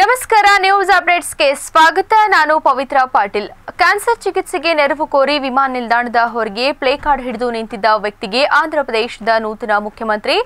ನಮಸ್ಕಾರ ನ್ಯೂಸ್ ಅಪ್ಡೇಟ್ಸ್ಗೆ ಸ್ವಾಗತ ನಾನು ಪವಿತ್ರ ಪಾಟೀಲ್ ಕ್ಯಾನ್ಸರ್ ಚಿಕಿತ್ಸೆಗೆ ನೆರವು ಕೋರಿ ವಿಮಾನ ನಿಲ್ದಾಣದ ಹೊರಗೆ ಪ್ಲೇ ಕಾರ್ಡ್ ಹಿಡಿದು ನಿಂತಿದ್ದ ವ್ಯಕ್ತಿಗೆ ಆಂಧ್ರಪ್ರದೇಶದ ನೂತನ ಮುಖ್ಯಮಂತ್ರಿ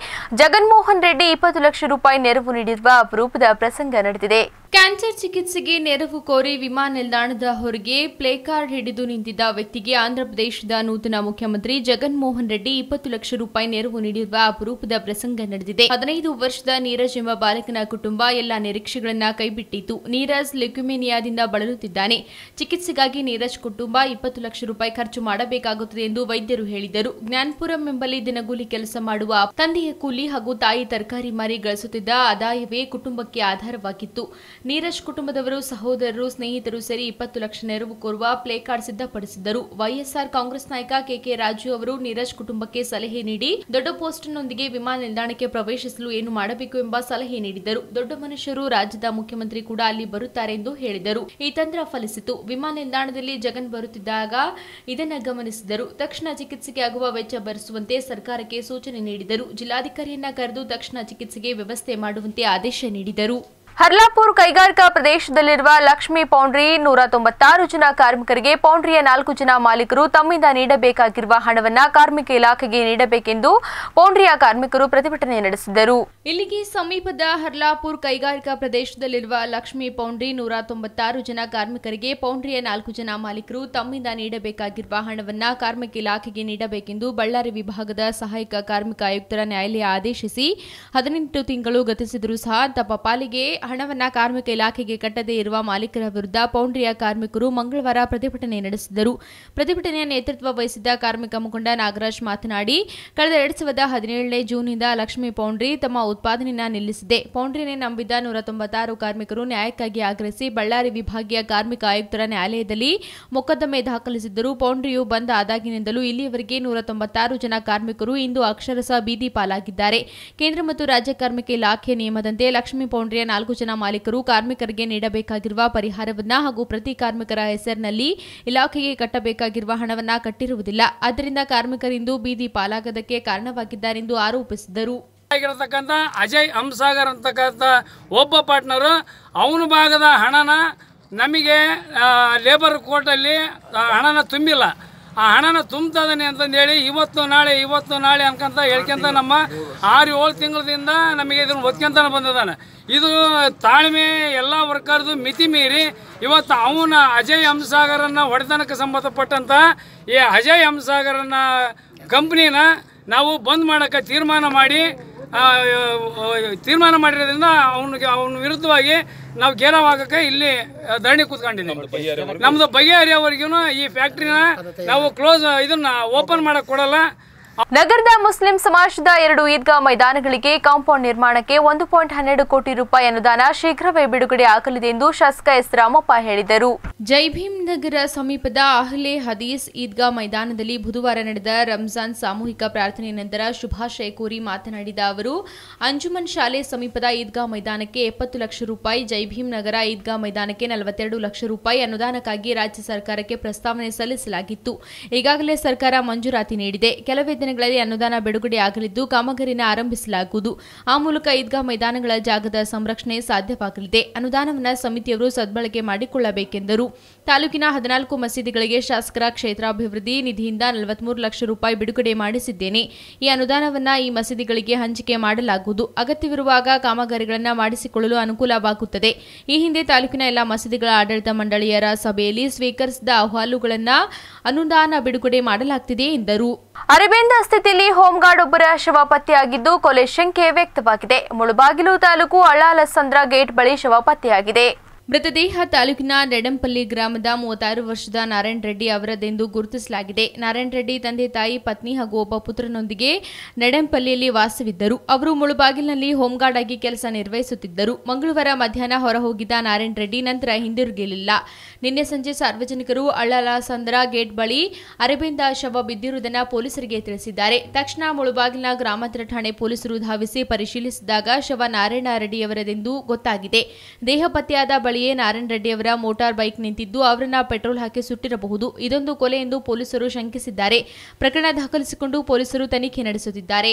ಜಗನ್ಮೋಹನ್ ರೆಡ್ಡಿ ಇಪ್ಪತ್ತು ಲಕ್ಷ ರೂಪಾಯಿ ನೆರವು ನೀಡಿರುವ ಅಪರೂಪದ ಪ್ರಸಂಗ ನಡೆದಿದೆ ಕ್ಯಾನ್ಸರ್ ಚಿಕಿತ್ಸೆಗೆ ನೆರವು ಕೋರಿ ವಿಮಾನ ನಿಲ್ದಾಣದ ಹೊರಗೆ ಪ್ಲೇಕಾರ್ಡ್ ಹಿಡಿದು ನಿಂತಿದ್ದ ವ್ಯಕ್ತಿಗೆ ಆಂಧ್ರಪ್ರದೇಶದ ನೂತನ ಮುಖ್ಯಮಂತ್ರಿ ಜಗನ್ಮೋಹನ್ ರೆಡ್ಡಿ ಇಪ್ಪತ್ತು ಲಕ್ಷ ರೂಪಾಯಿ ನೆರವು ನೀಡಿರುವ ಅಪರೂಪದ ಪ್ರಸಂಗ ನಡೆದಿದೆ ಹದಿನೈದು ವರ್ಷದ ನೀರಜ್ ಎಂಬ ಬಾಲಕನ ಕುಟುಂಬ ಎಲ್ಲಾ ನಿರೀಕ್ಷೆಗಳನ್ನ ಕೈಬಿಟ್ಟಿತ್ತು ನೀರಜ್ ಲೆಕ್ಯುಮೇನಿಯಾದಿಂದ ಬಳಲುತ್ತಿದ್ದಾನೆ ಚಿಕಿತ್ಸೆಗಾಗಿ ನೀರಜ್ ಕುಟುಂಬ ಇಪ್ಪತ್ತು ಲಕ್ಷ ರೂಪಾಯಿ ಖರ್ಚು ಮಾಡಬೇಕಾಗುತ್ತದೆ ಎಂದು ವೈದ್ಯರು ಹೇಳಿದರು ಜ್ಞಾನ್ಪುರಂ ಎಂಬಲ್ಲಿ ದಿನಗೂಲಿ ಕೆಲಸ ಮಾಡುವ ತಂದೆಯ ಕೂಲಿ ಹಾಗೂ ತಾಯಿ ತರಕಾರಿ ಮಾರಿ ಗಳಿಸುತ್ತಿದ್ದ ಆದಾಯವೇ ಕುಟುಂಬಕ್ಕೆ ಆಧಾರವಾಗಿತ್ತು ನೀರಜ್ ಕುಟುಂಬದವರು ಸಹೋದರರು ಸ್ನೇಹಿತರು ಸೇರಿ ಇಪ್ಪತ್ತು ಲಕ್ಷ ನೆರವು ಕೋರುವ ಪ್ಲೇ ಕಾರ್ಡ್ ಸಿದ್ಧಪಡಿಸಿದ್ದರು ವೈಎಸ್ಆರ್ ಕಾಂಗ್ರೆಸ್ ನಾಯಕ ಕೆಕೆ ರಾಜು ಅವರು ನೀರಜ್ ಕುಟುಂಬಕ್ಕೆ ಸಲಹೆ ನೀಡಿ ದೊಡ್ಡ ಪೋಸ್ಟರ್ನೊಂದಿಗೆ ವಿಮಾನ ನಿಲ್ದಾಣಕ್ಕೆ ಪ್ರವೇಶಿಸಲು ಏನು ಮಾಡಬೇಕು ಎಂಬ ಸಲಹೆ ನೀಡಿದರು ದೊಡ್ಡ ಮನುಷ್ಯರು ರಾಜ್ಯದ ಮುಖ್ಯಮಂತ್ರಿ ಕೂಡ ಅಲ್ಲಿ ಬರುತ್ತಾರೆ ಎಂದು ಹೇಳಿದರು ಈ ತಂತ್ರ ಫಲಿಸಿತು ವಿಮಾನ ನಿಲ್ದಾಣದಲ್ಲಿ ಜಗನ್ ಬರುತ್ತಿದ್ದಾಗ ಇದನ್ನು ಗಮನಿಸಿದರು ತಕ್ಷಣ ಚಿಕಿತ್ಸೆಗೆ ಆಗುವ ವೆಚ್ಚ ಭರಿಸುವಂತೆ ಸರ್ಕಾರಕ್ಕೆ ಸೂಚನೆ ನೀಡಿದರು ಜಿಲ್ಲಾಧಿಕಾರಿಯನ್ನ ಕರೆದು ತಕ್ಷಣ ಚಿಕಿತ್ಸೆಗೆ ವ್ಯವಸ್ಥೆ ಮಾಡುವಂತೆ ಆದೇಶ ನೀಡಿದರು ಹರ್ಲಾಪುರ್ ಕೈಗಾರಿಕಾ ಪ್ರದೇಶದಲ್ಲಿರುವ ಲಕ್ಷ್ಮಿ ಪೌಂಡ್ರಿ ನೂರ ತೊಂಬತ್ತಾರು ಜನ ಕಾರ್ಮಿಕರಿಗೆ ಪೌಂಡ್ರಿಯ ನಾಲ್ಕು ಜನ ಮಾಲೀಕರು ತಮ್ಮಿಂದ ನೀಡಬೇಕಾಗಿರುವ ಹಣವನ್ನು ಕಾರ್ಮಿಕ ಇಲಾಖೆಗೆ ನೀಡಬೇಕೆಂದು ಪೌಂಡ್ರಿಯ ಕಾರ್ಮಿಕರು ಪ್ರತಿಭಟನೆ ನಡೆಸಿದರು ಇಲ್ಲಿಗೆ ಸಮೀಪದ ಹರ್ಲಾಪುರ್ ಕೈಗಾರಿಕಾ ಪ್ರದೇಶದಲ್ಲಿರುವ ಲಕ್ಷ್ಮಿ ಪೌಂಡ್ರಿ ನೂರ ತೊಂಬತ್ತಾರು ಜನ ಕಾರ್ಮಿಕರಿಗೆ ಪೌಂಡ್ರಿಯ ನಾಲ್ಕು ಜನ ಮಾಲೀಕರು ತಮ್ಮಿಂದ ನೀಡಬೇಕಾಗಿರುವ ಹಣವನ್ನು ಕಾರ್ಮಿಕ ಇಲಾಖೆಗೆ ನೀಡಬೇಕೆಂದು ಬಳ್ಳಾರಿ ವಿಭಾಗದ ಸಹಾಯಕ ಕಾರ್ಮಿಕ ಆಯುಕ್ತರ ನ್ಯಾಯಾಲಯ ಆದೇಶಿಸಿ ಹದಿನೆಂಟು ತಿಂಗಳು ಗತಿಸಿದರೂ ಸಹ ತಮ್ಮ ಪಾಲಿಗೆ ಹಣವನ್ನು ಕಾರ್ಮಿಕ ಇಲಾಖೆಗೆ ಕಟ್ಟದೇ ಇರುವ ಮಾಲೀಕರ ವಿರುದ್ಧ ಪೌಂಡ್ರಿಯ ಕಾರ್ಮಿಕರು ಮಂಗಳವಾರ ಪ್ರತಿಭಟನೆ ನಡೆಸಿದರು ಪ್ರತಿಭಟನೆಯ ನೇತೃತ್ವ ವಹಿಸಿದ್ದ ಕಾರ್ಮಿಕ ಮುಖಂಡ ನಾಗರಾಜ್ ಮಾತನಾಡಿ ಕಳೆದ ಎರಡ್ ಸಾವಿರದ ಹದಿನೇಳನೇ ಜೂನ್ನಿಂದ ಲಕ್ಷ್ಮಿ ಪೌಂಡ್ರಿ ತಮ್ಮ ಉತ್ಪಾದನೆಯನ್ನು ನಿಲ್ಲಿಸಿದೆ ಪೌಂಡ್ರಿನೇ ನಂಬಿದ್ದ ನೂರ ತೊಂಬತ್ತಾರು ಕಾರ್ಮಿಕರು ನ್ಯಾಯಕ್ಕಾಗಿ ಆಗ್ರಹಿಸಿ ಬಳ್ಳಾರಿ ವಿಭಾಗೀಯ ಕಾರ್ಮಿಕ ಆಯುಕ್ತರ ನ್ಯಾಯಾಲಯದಲ್ಲಿ ಮೊಕದ್ದಮೆ ದಾಖಲಿಸಿದ್ದರು ಪೌಂಡ್ರಿಯು ಬಂದ್ ಆದಾಗಿನಿಂದಲೂ ಇಲ್ಲಿಯವರೆಗೆ ನೂರ ತೊಂಬತ್ತಾರು ಜನ ಕಾರ್ಮಿಕರು ಇಂದು ಅಕ್ಷರಸ ಬೀದಿ ಪಾಲಾಗಿದ್ದಾರೆ ಕೇಂದ್ರ ಮತ್ತು ರಾಜ್ಯ ಕಾರ್ಮಿಕ ಇಲಾಖೆ ನಿಯಮದಂತೆ ಲಕ್ಷ್ಮೀ ಪೌಂಡ್ರಿಯ ನಾಲ್ಕು ನಾಲ್ಕು ಮಾಲೀಕರು ಕಾರ್ಮಿಕರಿಗೆ ನೀಡಬೇಕಾಗಿರುವ ಪರಿಹಾರವನ್ನ ಹಾಗೂ ಪ್ರತಿ ಕಾರ್ಮಿಕರ ಹೆಸರಿನಲ್ಲಿ ಇಲಾಖೆಗೆ ಕಟ್ಟಬೇಕಾಗಿರುವ ಹಣವನ್ನ ಕಟ್ಟಿರುವುದಿಲ್ಲ ಆದ್ದರಿಂದ ಕಾರ್ಮಿಕರಿಂದು ಬೀದಿ ಪಾಲಾಗದಕ್ಕೆ ಕಾರಣವಾಗಿದ್ದಾರೆಂದು ಆರೋಪಿಸಿದರು ಅಜಯ್ ಹಂಸಾಗರ್ ಅಂತಕ್ಕಂಥ ಒಬ್ಬ ಪಾರ್ಟ್ನರು ಅವನ ಭಾಗದ ಹಣನ ನಮಗೆ ಲೇಬರ್ ಕೋರ್ಟಲ್ಲಿ ಹಣನ ತುಂಬಿಲ್ಲ ಆ ಹಣನ ತುಂಬ್ತದಾನೆ ಅಂತಂದೇಳಿ ಇವತ್ತು ನಾಳೆ ಇವತ್ತು ನಾಳೆ ಅನ್ಕಂತ ಹೇಳ್ಕೊಂತ ನಮ್ಮ ಆರು ಏಳು ತಿಂಗಳದಿಂದ ನಮಗೆ ಇದನ್ನು ಒತ್ಕೊಂತಾನೆ ಬಂದದಾನೆ ಇದು ತಾಳ್ಮೆ ಎಲ್ಲ ವರ್ಕರ್ದು ಮಿತಿ ಮೀರಿ ಇವತ್ತು ಅವನ ಅಜಯ್ ಹಂಸಾಗರನ್ನ ಒಡೆತನಕ್ಕೆ ಸಂಬಂಧಪಟ್ಟಂಥ ಈ ಅಜಯ್ ಹಂಸಾಗರನ್ನ ಕಂಪ್ನಿನ ನಾವು ಬಂದ್ ಮಾಡೋಕ್ಕೆ ತೀರ್ಮಾನ ಮಾಡಿ ತೀರ್ಮಾನ ಮಾಡಿರೋದ್ರಿಂದ ಅವನಿಗೆ ಅವನ ವಿರುದ್ಧವಾಗಿ ನಾವು ಆಗಕ್ಕೆ ಇಲ್ಲಿ ಧರಣಿ ಕೂತ್ಕೊಂಡಿದ್ದೀವಿ ನಮ್ಮದು ಬಗೆಹರಿಯವರೆಗೂ ಈ ಫ್ಯಾಕ್ಟ್ರಿನ ನಾವು ಕ್ಲೋಸ್ ಇದನ್ನ ಓಪನ್ ಮಾಡಕ್ಕೆ ಕೊಡಲ್ಲ ನಗರದ ಮುಸ್ಲಿಂ ಸಮಾಜದ ಎರಡು ಈದ್ಗಾ ಮೈದಾನಗಳಿಗೆ ಕಾಂಪೌಂಡ್ ನಿರ್ಮಾಣಕ್ಕೆ ಒಂದು ಪಾಯಿಂಟ್ ಹನ್ನೆರಡು ಕೋಟಿ ರೂಪಾಯಿ ಅನುದಾನ ಶೀಘ್ರವೇ ಬಿಡುಗಡೆ ಆಗಲಿದೆ ಎಂದು ಶಾಸಕ ಎಸ್ ರಾಮಪ್ಪ ಹೇಳಿದರು ಜೈಭೀಮ್ ನಗರ ಸಮೀಪದ ಅಹ್ಲೆ ಹದೀಸ್ ಈದ್ಗಾ ಮೈದಾನದಲ್ಲಿ ಬುಧವಾರ ನಡೆದ ರಂಜಾನ್ ಸಾಮೂಹಿಕ ಪ್ರಾರ್ಥನೆ ನಂತರ ಶುಭಾಶಯ ಕೋರಿ ಮಾತನಾಡಿದ ಅವರು ಅಂಜುಮನ್ ಶಾಲೆ ಸಮೀಪದ ಈದ್ಗಾ ಮೈದಾನಕ್ಕೆ ಎಪ್ಪತ್ತು ಲಕ್ಷ ರೂಪಾಯಿ ಜೈಭೀಮ್ ನಗರ ಈದ್ಗಾ ಮೈದಾನಕ್ಕೆ ನಲವತ್ತೆರಡು ಲಕ್ಷ ರೂಪಾಯಿ ಅನುದಾನಕ್ಕಾಗಿ ರಾಜ್ಯ ಸರ್ಕಾರಕ್ಕೆ ಪ್ರಸ್ತಾವನೆ ಸಲ್ಲಿಸಲಾಗಿತ್ತು ಈಗಾಗಲೇ ಸರ್ಕಾರ ಮಂಜೂರಾತಿ ನೀಡಿದೆ ಕೆಲವೇ ದಿನ ಅನುದಾನ ಬಿಡುಗಡೆ ಆಗಲಿದ್ದು ಕಾಮಗಾರಿನ ಆರಂಭಿಸಲಾಗುವುದು ಆ ಮೂಲಕ ಈದ್ಗಾ ಮೈದಾನಗಳ ಜಾಗದ ಸಂರಕ್ಷಣೆ ಸಾಧ್ಯವಾಗಲಿದೆ ಅನುದಾನವನ್ನು ಸಮಿತಿಯವರು ಸದ್ಬಳಕೆ ಮಾಡಿಕೊಳ್ಳಬೇಕೆಂದರು ತಾಲೂಕಿನ ಹದಿನಾಲ್ಕು ಮಸೀದಿಗಳಿಗೆ ಶಾಸಕರ ಕ್ಷೇತ್ರಾಭಿವೃದ್ಧಿ ನಿಧಿಯಿಂದ ನಲವತ್ಮೂರು ಲಕ್ಷ ರೂಪಾಯಿ ಬಿಡುಗಡೆ ಮಾಡಿಸಿದ್ದೇನೆ ಈ ಅನುದಾನವನ್ನು ಈ ಮಸೀದಿಗಳಿಗೆ ಹಂಚಿಕೆ ಮಾಡಲಾಗುವುದು ಅಗತ್ಯವಿರುವಾಗ ಕಾಮಗಾರಿಗಳನ್ನು ಮಾಡಿಸಿಕೊಳ್ಳಲು ಅನುಕೂಲವಾಗುತ್ತದೆ ಈ ಹಿಂದೆ ತಾಲೂಕಿನ ಎಲ್ಲ ಮಸೀದಿಗಳ ಆಡಳಿತ ಮಂಡಳಿಯರ ಸಭೆಯಲ್ಲಿ ಸ್ವೀಕರಿಸಿದ ಅಹವಾಲುಗಳನ್ನು ಅನುದಾನ ಬಿಡುಗಡೆ ಮಾಡಲಾಗುತ್ತಿದೆ ಎಂದರು ಅರಬೇಂದ ಸ್ಥಿತಿಯಲ್ಲಿ ಹೋಂಗಾರ್ಡ್ ಒಬ್ಬರ ಶವ ಪತ್ತೆಯಾಗಿದ್ದು ಕೊಲೆ ಶಂಕೆ ವ್ಯಕ್ತವಾಗಿದೆ ಮುಳುಬಾಗಿಲು ತಾಲೂಕು ಅಳ್ಳಾಲಸಂದ್ರ ಗೇಟ್ ಬಳಿ ಶವ ಪತ್ತೆಯಾಗಿದೆ ಮೃತದೇಹ ತಾಲೂಕಿನ ನೆಡಂಪಲ್ಲಿ ಗ್ರಾಮದ ಮೂವತ್ತಾರು ವರ್ಷದ ನಾರಾಯಣ ರೆಡ್ಡಿ ಅವರದೆಂದು ಗುರುತಿಸಲಾಗಿದೆ ನಾರಾಯಣ ರೆಡ್ಡಿ ತಂದೆ ತಾಯಿ ಪತ್ನಿ ಹಾಗೂ ಒಬ್ಬ ಪುತ್ರನೊಂದಿಗೆ ನೆಡಂಪಲ್ಲಿಯಲ್ಲಿ ವಾಸವಿದ್ದರು ಅವರು ಮುಳುಬಾಗಿಲಿನಲ್ಲಿ ಹೋಂಗಾರ್ಡ್ ಆಗಿ ಕೆಲಸ ನಿರ್ವಹಿಸುತ್ತಿದ್ದರು ಮಂಗಳವಾರ ಮಧ್ಯಾಹ್ನ ಹೊರಹೋಗಿದ್ದ ನಾರಾಯಣ ರೆಡ್ಡಿ ನಂತರ ಹಿಂದಿರುಗಿರಲಿಲ್ಲ ನಿನ್ನೆ ಸಂಜೆ ಸಾರ್ವಜನಿಕರು ಸಂದ್ರ ಗೇಟ್ ಬಳಿ ಅರಬಿಂದ ಶವ ಬಿದ್ದಿರುವುದನ್ನು ಪೊಲೀಸರಿಗೆ ತಿಳಿಸಿದ್ದಾರೆ ತಕ್ಷಣ ಮುಳುಬಾಗಿಲಿನ ಗ್ರಾಮಾಂತರ ಠಾಣೆ ಪೊಲೀಸರು ಧಾವಿಸಿ ಪರಿಶೀಲಿಸಿದಾಗ ಶವ ನಾರಾಯಣ ರೆಡ್ಡಿಯವರದೆಂದು ಗೊತ್ತಾಗಿದೆ ದೇಹ ಪತ್ತೆಯಾದ ಬಳಿಯೇ ನಾರಾಯಣ ರೆಡ್ಡಿಯವರ ಮೋಟಾರ್ ಬೈಕ್ ನಿಂತಿದ್ದು ಅವರನ್ನ ಪೆಟ್ರೋಲ್ ಹಾಕಿ ಸುಟ್ಟಿರಬಹುದು ಇದೊಂದು ಕೊಲೆ ಎಂದು ಪೊಲೀಸರು ಶಂಕಿಸಿದ್ದಾರೆ ಪ್ರಕರಣ ದಾಖಲಿಸಿಕೊಂಡು ಪೊಲೀಸರು ತನಿಖೆ ನಡೆಸುತ್ತಿದ್ದಾರೆ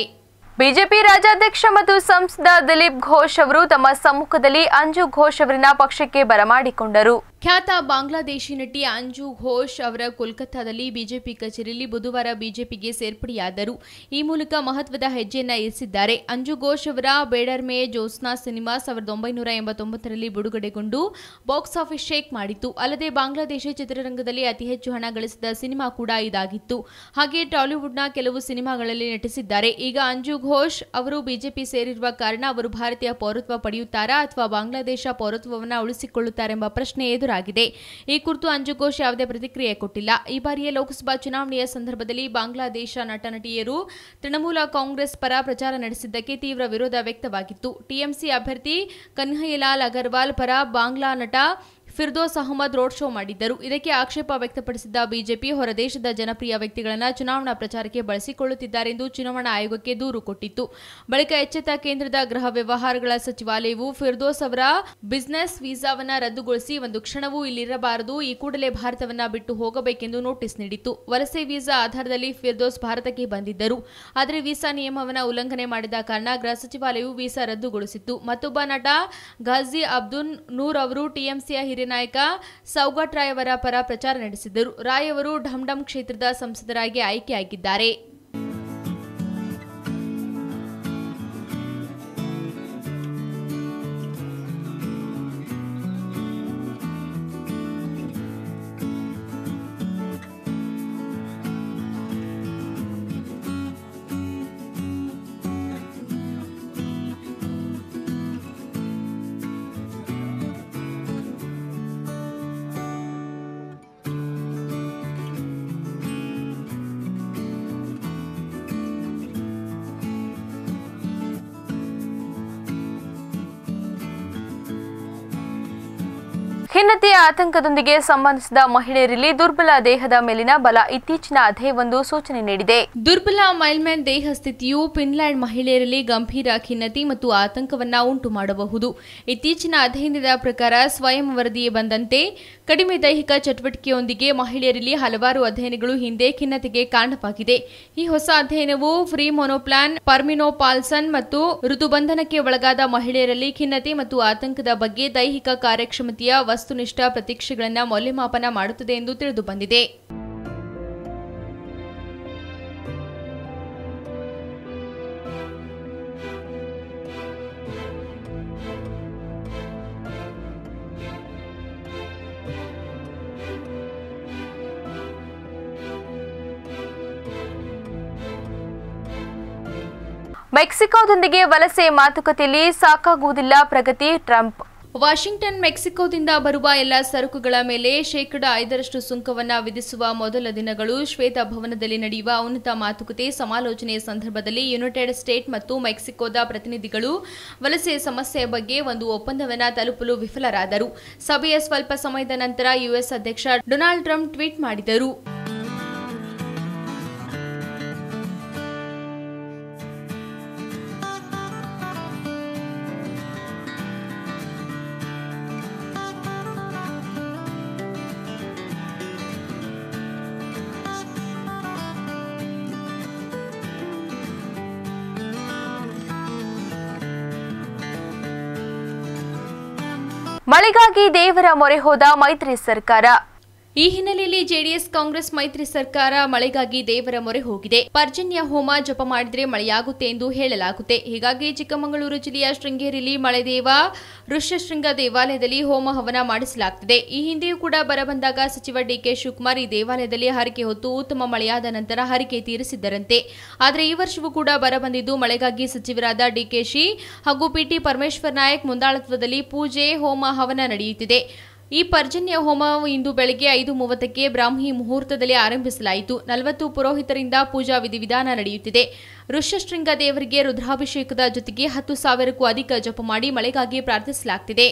ಬಿಜೆಪಿ ರಾಜ್ಯಾಧ್ಯಕ್ಷ ಮತ್ತು ಸಂಸದ ದಿಲೀಪ್ ಘೋಷ್ ಅವರು ತಮ್ಮ ಸಮ್ಮುಖದಲ್ಲಿ ಅಂಜು ಘೋಷ್ ಅವರನ್ನ ಪಕ್ಷಕ್ಕೆ ಬರಮಾಡಿಕೊಂಡರು ಖ್ಯಾತ ಬಾಂಗ್ಲಾದೇಶಿ ನಟಿ ಅಂಜು ಘೋಷ್ ಅವರ ಕೋಲ್ಕತ್ತಾದಲ್ಲಿ ಬಿಜೆಪಿ ಕಚೇರಿಯಲ್ಲಿ ಬುಧವಾರ ಬಿಜೆಪಿಗೆ ಸೇರ್ಪಡೆಯಾದರು ಈ ಮೂಲಕ ಮಹತ್ವದ ಹೆಜ್ಜೆಯನ್ನು ಇರಿಸಿದ್ದಾರೆ ಅಂಜು ಘೋಷ್ ಅವರ ಬೇಡರ್ಮೆ ಜೋಸ್ನಾ ಸಿನಿಮಾ ಸಾವಿರದ ಒಂಬೈನೂರ ಎಂಬತ್ತೊಂಬತ್ತರಲ್ಲಿ ಬಿಡುಗಡೆಗೊಂಡು ಬಾಕ್ಸ್ ಆಫೀಸ್ ಶೇಕ್ ಮಾಡಿತ್ತು ಅಲ್ಲದೆ ಬಾಂಗ್ಲಾದೇಶಿ ಚಿತ್ರರಂಗದಲ್ಲಿ ಅತಿ ಹೆಚ್ಚು ಹಣ ಗಳಿಸಿದ ಸಿನಿಮಾ ಕೂಡ ಇದಾಗಿತ್ತು ಹಾಗೆ ಟಾಲಿವುಡ್ನ ಕೆಲವು ಸಿನಿಮಾಗಳಲ್ಲಿ ನಟಿಸಿದ್ದಾರೆ ಈಗ ಅಂಜು ಘೋಷ್ ಅವರು ಬಿಜೆಪಿ ಸೇರಿರುವ ಕಾರಣ ಅವರು ಭಾರತೀಯ ಪೌರತ್ವ ಪಡೆಯುತ್ತಾರಾ ಅಥವಾ ಬಾಂಗ್ಲಾದೇಶ ಪೌರತ್ವವನ್ನು ಉಳಿಸಿಕೊಳ್ಳುತ್ತಾರೆಂಬ ಪ್ರಶ್ನೆ ಎದುರು ಎದುರಾಗಿದೆ ಈ ಕುರಿತು ಅಂಜು ಘೋಷ್ ಯಾವುದೇ ಪ್ರತಿಕ್ರಿಯೆ ಕೊಟ್ಟಿಲ್ಲ ಈ ಬಾರಿಯ ಲೋಕಸಭಾ ಚುನಾವಣೆಯ ಸಂದರ್ಭದಲ್ಲಿ ಬಾಂಗ್ಲಾದೇಶ ನಟನಟಿಯರು ತೃಣಮೂಲ ಕಾಂಗ್ರೆಸ್ ಪರ ಪ್ರಚಾರ ನಡೆಸಿದ್ದಕ್ಕೆ ತೀವ್ರ ವಿರೋಧ ವ್ಯಕ್ತವಾಗಿತ್ತು ಟಿಎಂಸಿ ಅಭ್ಯರ್ಥಿ ಕನ್ಹಯ್ಯಲಾಲ್ ಅಗರ್ವಾಲ್ ಪರ ಬಾಂಗ್ಲಾ ನಟ ಫಿರ್ದೋಸ್ ಅಹಮದ್ ರೋಡ್ ಶೋ ಮಾಡಿದ್ದರು ಇದಕ್ಕೆ ಆಕ್ಷೇಪ ವ್ಯಕ್ತಪಡಿಸಿದ್ದ ಬಿಜೆಪಿ ಹೊರದೇಶದ ಜನಪ್ರಿಯ ವ್ಯಕ್ತಿಗಳನ್ನು ಚುನಾವಣಾ ಪ್ರಚಾರಕ್ಕೆ ಬಳಸಿಕೊಳ್ಳುತ್ತಿದ್ದಾರೆಂದು ಚುನಾವಣಾ ಆಯೋಗಕ್ಕೆ ದೂರು ಕೊಟ್ಟಿತ್ತು ಬಳಿಕ ಎಚ್ಚೆತ್ತ ಕೇಂದ್ರದ ಗೃಹ ವ್ಯವಹಾರಗಳ ಸಚಿವಾಲಯವು ಫಿರ್ದೋಸ್ ಅವರ ಬಿಸಿನೆಸ್ ವೀಸಾವನ್ನು ರದ್ದುಗೊಳಿಸಿ ಒಂದು ಕ್ಷಣವೂ ಇಲ್ಲಿರಬಾರದು ಈ ಕೂಡಲೇ ಭಾರತವನ್ನು ಬಿಟ್ಟು ಹೋಗಬೇಕೆಂದು ನೋಟಿಸ್ ನೀಡಿತ್ತು ವಲಸೆ ವೀಸಾ ಆಧಾರದಲ್ಲಿ ಫಿರ್ದೋಸ್ ಭಾರತಕ್ಕೆ ಬಂದಿದ್ದರು ಆದರೆ ವೀಸಾ ನಿಯಮವನ್ನು ಉಲ್ಲಂಘನೆ ಮಾಡಿದ ಕಾರಣ ಗೃಹ ಸಚಿವಾಲಯವು ವೀಸಾ ರದ್ದುಗೊಳಿಸಿತ್ತು ಮತ್ತೊಬ್ಬ ನಟ ಘಾಜಿ ಅಬ್ದುಲ್ ನೂರ್ ಅವರು ಟಿಎಂಸಿಯ ಹಿರಿಯ ನಾಯಕ ಸೌಗಟ್ ರಾಯ್ ಪರ ಪ್ರಚಾರ ನಡೆಸಿದರು ರಾಯವರು ಅವರು ಢಮ್ಢಮ್ ಕ್ಷೇತ್ರದ ಸಂಸದರಾಗಿ ಆಯ್ಕೆಯಾಗಿದ್ದಾರೆ ಆತಂಕದೊಂದಿಗೆ ಸಂಬಂಧಿಸಿದ ಮಹಿಳೆಯರಲ್ಲಿ ದುರ್ಬಲ ದೇಹದ ಮೇಲಿನ ಬಲ ಇತ್ತೀಚಿನ ಅಧ್ಯಯ ಒಂದು ಸೂಚನೆ ನೀಡಿದೆ ದುರ್ಬಲ ಮೈಲ್ಮ್ಯಾನ್ ದೇಹ ಸ್ಥಿತಿಯು ಫಿನ್ಲ್ಯಾಂಡ್ ಮಹಿಳೆಯರಲ್ಲಿ ಗಂಭೀರ ಖಿನ್ನತೆ ಮತ್ತು ಆತಂಕವನ್ನ ಉಂಟು ಮಾಡಬಹುದು ಇತ್ತೀಚಿನ ಅಧ್ಯಯನದ ಪ್ರಕಾರ ಸ್ವಯಂ ವರದಿ ಬಂದಂತೆ ಕಡಿಮೆ ದೈಹಿಕ ಚಟುವಟಿಕೆಯೊಂದಿಗೆ ಮಹಿಳೆಯರಲ್ಲಿ ಹಲವಾರು ಅಧ್ಯಯನಗಳು ಹಿಂದೆ ಖಿನ್ನತೆಗೆ ಕಾರಣವಾಗಿದೆ ಈ ಹೊಸ ಅಧ್ಯಯನವು ಫ್ರೀ ಮೊನೋಪ್ಲಾನ್ ಪರ್ಮಿನೋಪಾಲ್ಸನ್ ಮತ್ತು ಋತುಬಂಧನಕ್ಕೆ ಒಳಗಾದ ಮಹಿಳೆಯರಲ್ಲಿ ಖಿನ್ನತೆ ಮತ್ತು ಆತಂಕದ ಬಗ್ಗೆ ದೈಹಿಕ ಕಾರ್ಯಕ್ಷಮತೆಯ ವಸ್ತುನಿಷ್ಠ ಪ್ರತೀಕ್ಷೆಗಳನ್ನು ಮೌಲ್ಯಮಾಪನ ಮಾಡುತ್ತದೆ ಎಂದು ತಿಳಿದುಬಂದಿದೆ ಮೆಕ್ಸಿಕೋದೊಂದಿಗೆ ವಲಸೆ ಮಾತುಕತೆಯಲ್ಲಿ ಸಾಕಾಗುವುದಿಲ್ಲ ಪ್ರಗತಿ ಟ್ರಂಪ್ ವಾಷಿಂಗ್ಟನ್ ಮೆಕ್ಸಿಕೋದಿಂದ ಬರುವ ಎಲ್ಲ ಸರಕುಗಳ ಮೇಲೆ ಶೇಕಡಾ ಐದರಷ್ಟು ಸುಂಕವನ್ನು ವಿಧಿಸುವ ಮೊದಲ ದಿನಗಳು ಶ್ವೇತಭವನದಲ್ಲಿ ನಡೆಯುವ ಉನ್ನತ ಮಾತುಕತೆ ಸಮಾಲೋಚನೆ ಸಂದರ್ಭದಲ್ಲಿ ಯುನೈಟೆಡ್ ಸ್ಟೇಟ್ ಮತ್ತು ಮೆಕ್ಸಿಕೋದ ಪ್ರತಿನಿಧಿಗಳು ವಲಸೆ ಸಮಸ್ಯೆ ಬಗ್ಗೆ ಒಂದು ಒಪ್ಪಂದವನ್ನು ತಲುಪಲು ವಿಫಲರಾದರು ಸಭೆಯ ಸ್ವಲ್ಪ ಸಮಯದ ನಂತರ ಯುಎಸ್ ಅಧ್ಯಕ್ಷ ಡೊನಾಲ್ಡ್ ಟ್ರಂಪ್ ಟ್ವೀಟ್ ಮಾಡಿದರು ಮಳೆಗಾಗಿ ದೇವರ ಮೊರೆ ಹೋದ ಮೈತ್ರಿ ಸರ್ಕಾರ ಈ ಹಿನ್ನೆಲೆಯಲ್ಲಿ ಜೆಡಿಎಸ್ ಕಾಂಗ್ರೆಸ್ ಮೈತ್ರಿ ಸರ್ಕಾರ ಮಳೆಗಾಗಿ ದೇವರ ಮೊರೆ ಹೋಗಿದೆ ಪರ್ಜನ್ಯ ಹೋಮ ಜಪ ಮಾಡಿದರೆ ಮಳೆಯಾಗುತ್ತೆ ಎಂದು ಹೇಳಲಾಗುತ್ತೆ ಹೀಗಾಗಿ ಚಿಕ್ಕಮಗಳೂರು ಜಿಲ್ಲೆಯ ಶೃಂಗೇರಿಯಲ್ಲಿ ಮಳೆದೇವ ಋಷ್ಯಶೃಂಗ ದೇವಾಲಯದಲ್ಲಿ ಹೋಮ ಹವನ ಮಾಡಿಸಲಾಗುತ್ತಿದೆ ಈ ಹಿಂದೆಯೂ ಕೂಡ ಬರ ಬಂದಾಗ ಸಚಿವ ಡಿಕೆ ಶಿವಕುಮಾರ್ ಈ ದೇವಾಲಯದಲ್ಲಿ ಹರಿಕೆ ಹೊತ್ತು ಉತ್ತಮ ಮಳೆಯಾದ ನಂತರ ಹರಿಕೆ ತೀರಿಸಿದ್ದರಂತೆ ಆದರೆ ಈ ವರ್ಷವೂ ಕೂಡ ಬರಬಂದಿದ್ದು ಮಳೆಗಾಗಿ ಸಚಿವರಾದ ಡಿಕೆಶಿ ಹಾಗೂ ಪಿಟಿ ಪರಮೇಶ್ವರ್ ನಾಯಕ್ ಮುಂದಾಳತ್ವದಲ್ಲಿ ಪೂಜೆ ಹೋಮ ಹವನ ನಡೆಯುತ್ತಿದೆ ಈ ಪರ್ಜನ್ಯ ಹೋಮ ಇಂದು ಬೆಳಗ್ಗೆ ಐದು ಮೂವತ್ತಕ್ಕೆ ಬ್ರಾಹ್ಮಿ ಮುಹೂರ್ತದಲ್ಲಿ ಆರಂಭಿಸಲಾಯಿತು ನಲವತ್ತು ಪುರೋಹಿತರಿಂದ ಪೂಜಾ ವಿಧಿವಿಧಾನ ನಡೆಯುತ್ತಿದೆ ಋಷ್ಯಶೃಂಗ ದೇವರಿಗೆ ರುದ್ರಾಭಿಷೇಕದ ಜೊತೆಗೆ ಹತ್ತು ಸಾವಿರಕ್ಕೂ ಅಧಿಕ ಜಪ ಮಾಡಿ ಮಳೆಗಾಗಿ ಪ್ರಾರ್ಥಿಸಲಾಗುತ್ತಿದೆ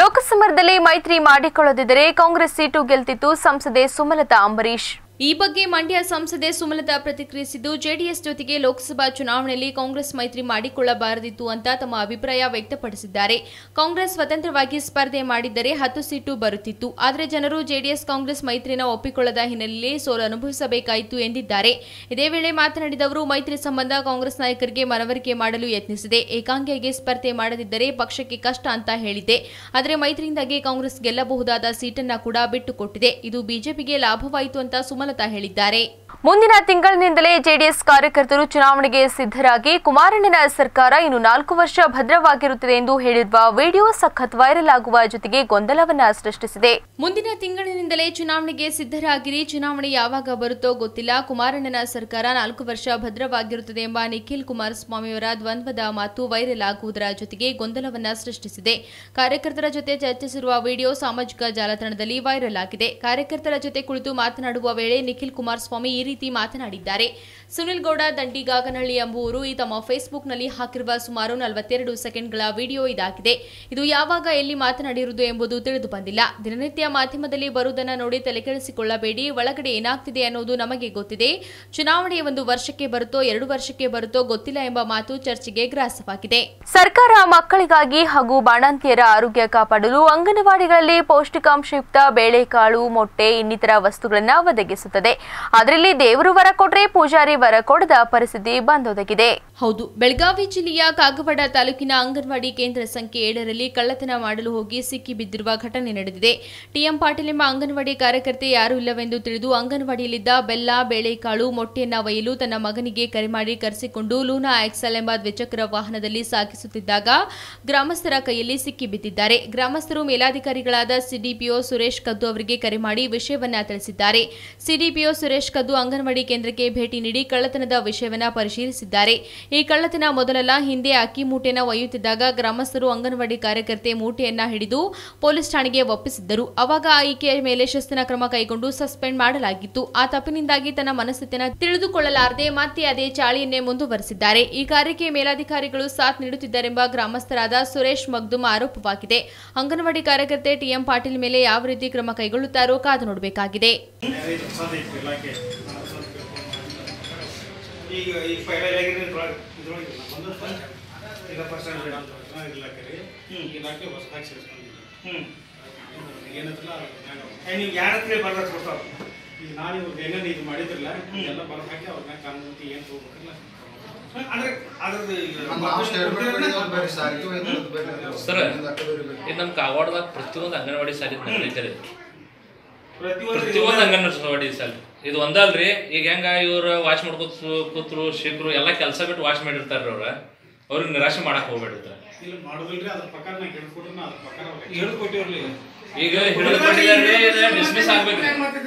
ಲೋಕಸಮರದಲ್ಲಿ ಮೈತ್ರಿ ಮಾಡಿಕೊಳ್ಳದಿದ್ದರೆ ಕಾಂಗ್ರೆಸ್ ಸೀಟು ಗೆಲ್ತಿತ್ತು ಸಂಸದೆ ಸುಮಲತಾ ಅಂಬರೀಶ್ ಈ ಬಗ್ಗೆ ಮಂಡ್ಯ ಸಂಸದೆ ಸುಮಲತಾ ಪ್ರತಿಕ್ರಿಯಿಸಿದ್ದು ಜೆಡಿಎಸ್ ಜೊತೆಗೆ ಲೋಕಸಭಾ ಚುನಾವಣೆಯಲ್ಲಿ ಕಾಂಗ್ರೆಸ್ ಮೈತ್ರಿ ಮಾಡಿಕೊಳ್ಳಬಾರದಿತ್ತು ಅಂತ ತಮ್ಮ ಅಭಿಪ್ರಾಯ ವ್ಯಕ್ತಪಡಿಸಿದ್ದಾರೆ ಕಾಂಗ್ರೆಸ್ ಸ್ವತಂತ್ರವಾಗಿ ಸ್ಪರ್ಧೆ ಮಾಡಿದ್ದರೆ ಹತ್ತು ಸೀಟು ಬರುತ್ತಿತ್ತು ಆದರೆ ಜನರು ಜೆಡಿಎಸ್ ಕಾಂಗ್ರೆಸ್ ಮೈತ್ರಿನ ಒಪ್ಪಿಕೊಳ್ಳದ ಹಿನ್ನೆಲೆಯಲ್ಲಿ ಸೋಲು ಅನುಭವಿಸಬೇಕಾಯಿತು ಎಂದಿದ್ದಾರೆ ಇದೇ ವೇಳೆ ಮಾತನಾಡಿದ ಅವರು ಮೈತ್ರಿ ಸಂಬಂಧ ಕಾಂಗ್ರೆಸ್ ನಾಯಕರಿಗೆ ಮನವರಿಕೆ ಮಾಡಲು ಯತ್ನಿಸಿದೆ ಏಕಾಂಗಿಯಾಗಿ ಸ್ಪರ್ಧೆ ಮಾಡದಿದ್ದರೆ ಪಕ್ಷಕ್ಕೆ ಕಷ್ಟ ಅಂತ ಹೇಳಿದೆ ಆದರೆ ಮೈತ್ರಿಯಿಂದಾಗಿ ಕಾಂಗ್ರೆಸ್ ಗೆಲ್ಲಬಹುದಾದ ಸೀಟನ್ನ ಕೂಡ ಬಿಟ್ಟುಕೊಟ್ಟಿದೆ ಇದು ಬಿಜೆಪಿಗೆ ಲಾಭವಾಯಿತು ಅಂತ ಸುಮಲತಾ ಸುಮಲತಾ ಹೇಳಿದ್ದಾರೆ ಮುಂದಿನ ತಿಂಗಳಿನಿಂದಲೇ ಜೆಡಿಎಸ್ ಕಾರ್ಯಕರ್ತರು ಚುನಾವಣೆಗೆ ಸಿದ್ಧರಾಗಿ ಕುಮಾರಣ್ಣನ ಸರ್ಕಾರ ಇನ್ನು ನಾಲ್ಕು ವರ್ಷ ಭದ್ರವಾಗಿರುತ್ತದೆ ಎಂದು ಹೇಳಿರುವ ವಿಡಿಯೋ ಸಖತ್ ವೈರಲ್ ಆಗುವ ಜೊತೆಗೆ ಗೊಂದಲವನ್ನ ಸೃಷ್ಟಿಸಿದೆ ಮುಂದಿನ ತಿಂಗಳಿನಿಂದಲೇ ಚುನಾವಣೆಗೆ ಸಿದ್ಧರಾಗಿರಿ ಚುನಾವಣೆ ಯಾವಾಗ ಬರುತ್ತೋ ಗೊತ್ತಿಲ್ಲ ಕುಮಾರಣ್ಣನ ಸರ್ಕಾರ ನಾಲ್ಕು ವರ್ಷ ಭದ್ರವಾಗಿರುತ್ತದೆ ಎಂಬ ನಿಖಿಲ್ ಕುಮಾರಸ್ವಾಮಿಯವರ ದ್ವಂದ್ವದ ಮಾತು ವೈರಲ್ ಆಗುವುದರ ಜೊತೆಗೆ ಗೊಂದಲವನ್ನ ಸೃಷ್ಟಿಸಿದೆ ಕಾರ್ಯಕರ್ತರ ಜೊತೆ ಚರ್ಚಿಸಿರುವ ವಿಡಿಯೋ ಸಾಮಾಜಿಕ ಜಾಲತಾಣದಲ್ಲಿ ವೈರಲ್ ಆಗಿದೆ ಕಾರ್ಯಕರ್ತರ ಜೊತೆ ಕುಳಿತು ಮಾತನಾಡುವ ವೇಳೆ ನಿಖಿಲ್ ಕುಮಾರಸ್ವಾಮಿ ರೀತಿ ಮಾತನಾಡಿದ್ದಾರೆ ಸುನಿಲ್ ಗೌಡ ದಂಡಿಗಾಗನಹಳ್ಳಿ ಎಂಬುವರು ಈ ತಮ್ಮ ಫೇಸ್ಬುಕ್ನಲ್ಲಿ ಹಾಕಿರುವ ಸುಮಾರು ನಲವತ್ತೆರಡು ಸೆಕೆಂಡ್ಗಳ ವಿಡಿಯೋ ಇದಾಗಿದೆ ಇದು ಯಾವಾಗ ಎಲ್ಲಿ ಮಾತನಾಡಿರುವುದು ಎಂಬುದು ತಿಳಿದು ಬಂದಿಲ್ಲ ದಿನನಿತ್ಯ ಮಾಧ್ಯಮದಲ್ಲಿ ಬರುವುದನ್ನು ನೋಡಿ ತಲೆಕೆಡಿಸಿಕೊಳ್ಳಬೇಡಿ ಒಳಗಡೆ ಏನಾಗ್ತಿದೆ ಅನ್ನೋದು ನಮಗೆ ಗೊತ್ತಿದೆ ಚುನಾವಣೆ ಒಂದು ವರ್ಷಕ್ಕೆ ಬರುತ್ತೋ ಎರಡು ವರ್ಷಕ್ಕೆ ಬರುತ್ತೋ ಗೊತ್ತಿಲ್ಲ ಎಂಬ ಮಾತು ಚರ್ಚೆಗೆ ಗ್ರಾಸವಾಗಿದೆ ಸರ್ಕಾರ ಮಕ್ಕಳಿಗಾಗಿ ಹಾಗೂ ಬಾಣಂತಿಯರ ಆರೋಗ್ಯ ಕಾಪಾಡಲು ಅಂಗನವಾಡಿಗಳಲ್ಲಿ ಪೌಷ್ಟಿಕಾಂಶಯುಕ್ತ ಬೇಳೆಕಾಳು ಮೊಟ್ಟೆ ಇನ್ನಿತರ ವಸ್ತುಗಳನ್ನು ಒದಗಿಸುತ್ತದೆ ಆದರೆ ಇಲ್ಲಿ ದೇವರು ವರ ಪೂಜಾರಿ ವರ ಕೊಡದ ಪರಿಸ್ಥಿತಿ ಬಂದೊದಗಿದೆ ಹೌದು ಬೆಳಗಾವಿ ಜಿಲ್ಲೆಯ ಕಾಗವಾಡ ತಾಲೂಕಿನ ಅಂಗನವಾಡಿ ಕೇಂದ್ರ ಸಂಖ್ಯೆ ಏಳರಲ್ಲಿ ಕಳ್ಳತನ ಮಾಡಲು ಹೋಗಿ ಸಿಕ್ಕಿ ಬಿದ್ದಿರುವ ಘಟನೆ ನಡೆದಿದೆ ಟಿಎಂ ಪಾಟೀಲ್ ಎಂಬ ಅಂಗನವಾಡಿ ಕಾರ್ಯಕರ್ತೆ ಯಾರೂ ಇಲ್ಲವೆಂದು ತಿಳಿದು ಅಂಗನವಾಡಿಯಲ್ಲಿದ್ದ ಬೆಲ್ಲ ಬೇಳೆಕಾಳು ಮೊಟ್ಟೆಯನ್ನ ಒಯ್ಯಲು ತನ್ನ ಮಗನಿಗೆ ಕರೆ ಮಾಡಿ ಕರೆಸಿಕೊಂಡು ಲೂನಾ ಎಕ್ಸಲ್ ಎಂಬ ದ್ವಿಚಕ್ರ ವಾಹನದಲ್ಲಿ ಸಾಗಿಸುತ್ತಿದ್ದಾಗ ಗ್ರಾಮಸ್ಥರ ಕೈಯಲ್ಲಿ ಸಿಕ್ಕಿ ಬಿದ್ದಿದ್ದಾರೆ ಗ್ರಾಮಸ್ಥರು ಮೇಲಾಧಿಕಾರಿಗಳಾದ ಸಿಡಿಪಿಒ ಸುರೇಶ್ ಕದ್ದು ಅವರಿಗೆ ಕರೆ ಮಾಡಿ ವಿಷಯವನ್ನ ತಿಳಿಸಿದ್ದಾರೆ ಸಿಡಿಪಿಒ ಸುರೇಶ್ ಕದ್ದು ಅಂಗನವಾಡಿ ಕೇಂದ್ರಕ್ಕೆ ಭೇಟಿ ನೀಡಿ ಕಳ್ಳತನದ ವಿಷಯವನ್ನು ಪರಿಶೀಲಿಸಿದ್ದಾರೆ ಈ ಕಳ್ಳತನ ಮೊದಲೆಲ್ಲ ಹಿಂದೆ ಅಕ್ಕಿ ಮೂಟೆಯನ್ನು ಒಯ್ಯುತ್ತಿದ್ದಾಗ ಗ್ರಾಮಸ್ಥರು ಅಂಗನವಾಡಿ ಕಾರ್ಯಕರ್ತೆ ಮೂಟೆಯನ್ನ ಹಿಡಿದು ಪೊಲೀಸ್ ಠಾಣೆಗೆ ಒಪ್ಪಿಸಿದ್ದರು ಅವಾಗ ಈಕೆಯ ಮೇಲೆ ಶಿಸ್ತಿನ ಕ್ರಮ ಕೈಗೊಂಡು ಸಸ್ಪೆಂಡ್ ಮಾಡಲಾಗಿತ್ತು ಆ ತಪ್ಪಿನಿಂದಾಗಿ ತನ್ನ ಮನಸ್ಥಿತಿಯನ್ನು ತಿಳಿದುಕೊಳ್ಳಲಾರದೆ ಮತ್ತೆ ಅದೇ ಚಾಳಿಯನ್ನೇ ಮುಂದುವರೆಸಿದ್ದಾರೆ ಈ ಕಾರ್ಯಕ್ಕೆ ಮೇಲಾಧಿಕಾರಿಗಳು ಸಾಥ್ ನೀಡುತ್ತಿದ್ದಾರೆಂಬ ಗ್ರಾಮಸ್ಥರಾದ ಸುರೇಶ್ ಮಗ್ದುಮ್ ಆರೋಪವಾಗಿದೆ ಅಂಗನವಾಡಿ ಕಾರ್ಯಕರ್ತೆ ಟಿಎಂ ಪಾಟೀಲ್ ಮೇಲೆ ಯಾವ ರೀತಿ ಕ್ರಮ ಕೈಗೊಳ್ಳುತ್ತಾರೋ ಕಾದು ನೋಡಬೇಕಾಗಿದೆ ಈಗ ಈಗ ಫೈನಲ್ ಆಗಿ ಇದ್ರೊಳಗೆ ಒಂದು ಪರ್ಸೆಂಟ್ ಬೇಡ ಅಂತ ಇಲ್ಲ ಕರಿ ಈಗ ನಾಲ್ಕು ಹೊಸದಾಗಿ ಸೇರಿಸ್ಕೊಂಡಿದ್ದೀನಿ ಹ್ಞೂ ಏನಂತಲ್ಲ ನೀವು ಯಾರ ಹತ್ರ ಬರ್ದಾಗ ಕೊಡ್ತಾವ ಈಗ ನಾನು ಇವ್ರಿಗೆ ಏನೇನು ಇದು ಮಾಡಿದ್ರಲ್ಲ ಎಲ್ಲ ಬರ್ದು ಹಾಕಿ ಅವ್ರನ್ನ ಕಾನೂನು ಏನು ತಗೋಬೇಕಲ್ಲ ಸರ್ ನಮ್ಮ ಕಾಗವಾಡದಾಗ ಪ್ರತಿಯೊಂದು ಅಂಗನವಾಡಿ ಸಾಲಿ ಪ್ರತಿಯೊಂದು ಅಂಗನವಾಡಿ ಸಾಲಿ ಇದು ಒಂದಲ್ರಿ ಈಗ ಹೆಂಗ ಇವ್ರು ವಾಚ್ ಮಾಡ್ಕೊತ ಕೂತ್ರು ಶಿಖರು ಎಲ್ಲ ಕೆಲಸ ಬಿಟ್ಟು ವಾಚ್ ಮಾಡಿರ್ತಾರ್ರಿ ಅವ್ರ ಅವ್ರಿಗೆ ನಿರಾಶೆ ಮಾಡಕ್ ಹೋಗ್ಬೇಡ್ರಿ ಈಗ ಡಿಸ್ಮಿಸ್ ಮತ್ತ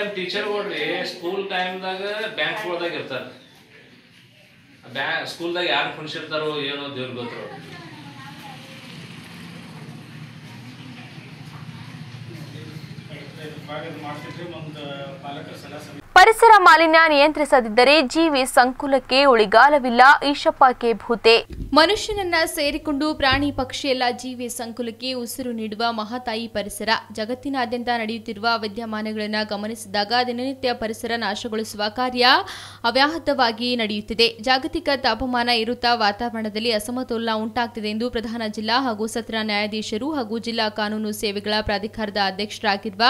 ನಿಮ್ ಟೀಚರ್ ಕೊಡ್ರಿ ಸ್ಕೂಲ್ ಟೈಮ್ದಾಗ ಬ್ಯಾಂಕ್ ಇರ್ತಾರ ಇರ್ತಾರೆ ಬ್ಯಾ ಸ್ಕೂಲ್ದಾಗ ಯಾರು ಕುಣಿಸಿರ್ತಾರೋ ಏನೋ ದೇವ್ರ ಗೊತ್ತರು ಭಾಗದ ಮಾಡ್ತಿದ್ರಿ ಒಂದು ಪಾಲಕರ ಸಲಹಾ ಪರಿಸರ ಮಾಲಿನ್ಯ ನಿಯಂತ್ರಿಸದಿದ್ದರೆ ಜೀವಿ ಸಂಕುಲಕ್ಕೆ ಉಳಿಗಾಲವಿಲ್ಲ ಈಶಪ್ಪಕ್ಕೆ ಭೂತೆ ಮನುಷ್ಯನನ್ನ ಸೇರಿಕೊಂಡು ಪ್ರಾಣಿ ಪಕ್ಷಿ ಎಲ್ಲ ಜೀವಿ ಸಂಕುಲಕ್ಕೆ ಉಸಿರು ನೀಡುವ ಮಹಾತಾಯಿ ಪರಿಸರ ಜಗತ್ತಿನಾದ್ಯಂತ ನಡೆಯುತ್ತಿರುವ ವಿದ್ಯಮಾನಗಳನ್ನು ಗಮನಿಸಿದಾಗ ದಿನನಿತ್ಯ ಪರಿಸರ ನಾಶಗೊಳಿಸುವ ಕಾರ್ಯ ಅವ್ಯಾಹತವಾಗಿ ನಡೆಯುತ್ತಿದೆ ಜಾಗತಿಕ ತಾಪಮಾನ ಇರುತ್ತಾ ವಾತಾವರಣದಲ್ಲಿ ಅಸಮತೋಲನ ಉಂಟಾಗ್ತಿದೆ ಎಂದು ಪ್ರಧಾನ ಜಿಲ್ಲಾ ಹಾಗೂ ಸತ್ರ ನ್ಯಾಯಾಧೀಶರು ಹಾಗೂ ಜಿಲ್ಲಾ ಕಾನೂನು ಸೇವೆಗಳ ಪ್ರಾಧಿಕಾರದ ಅಧ್ಯಕ್ಷರಾಗಿರುವ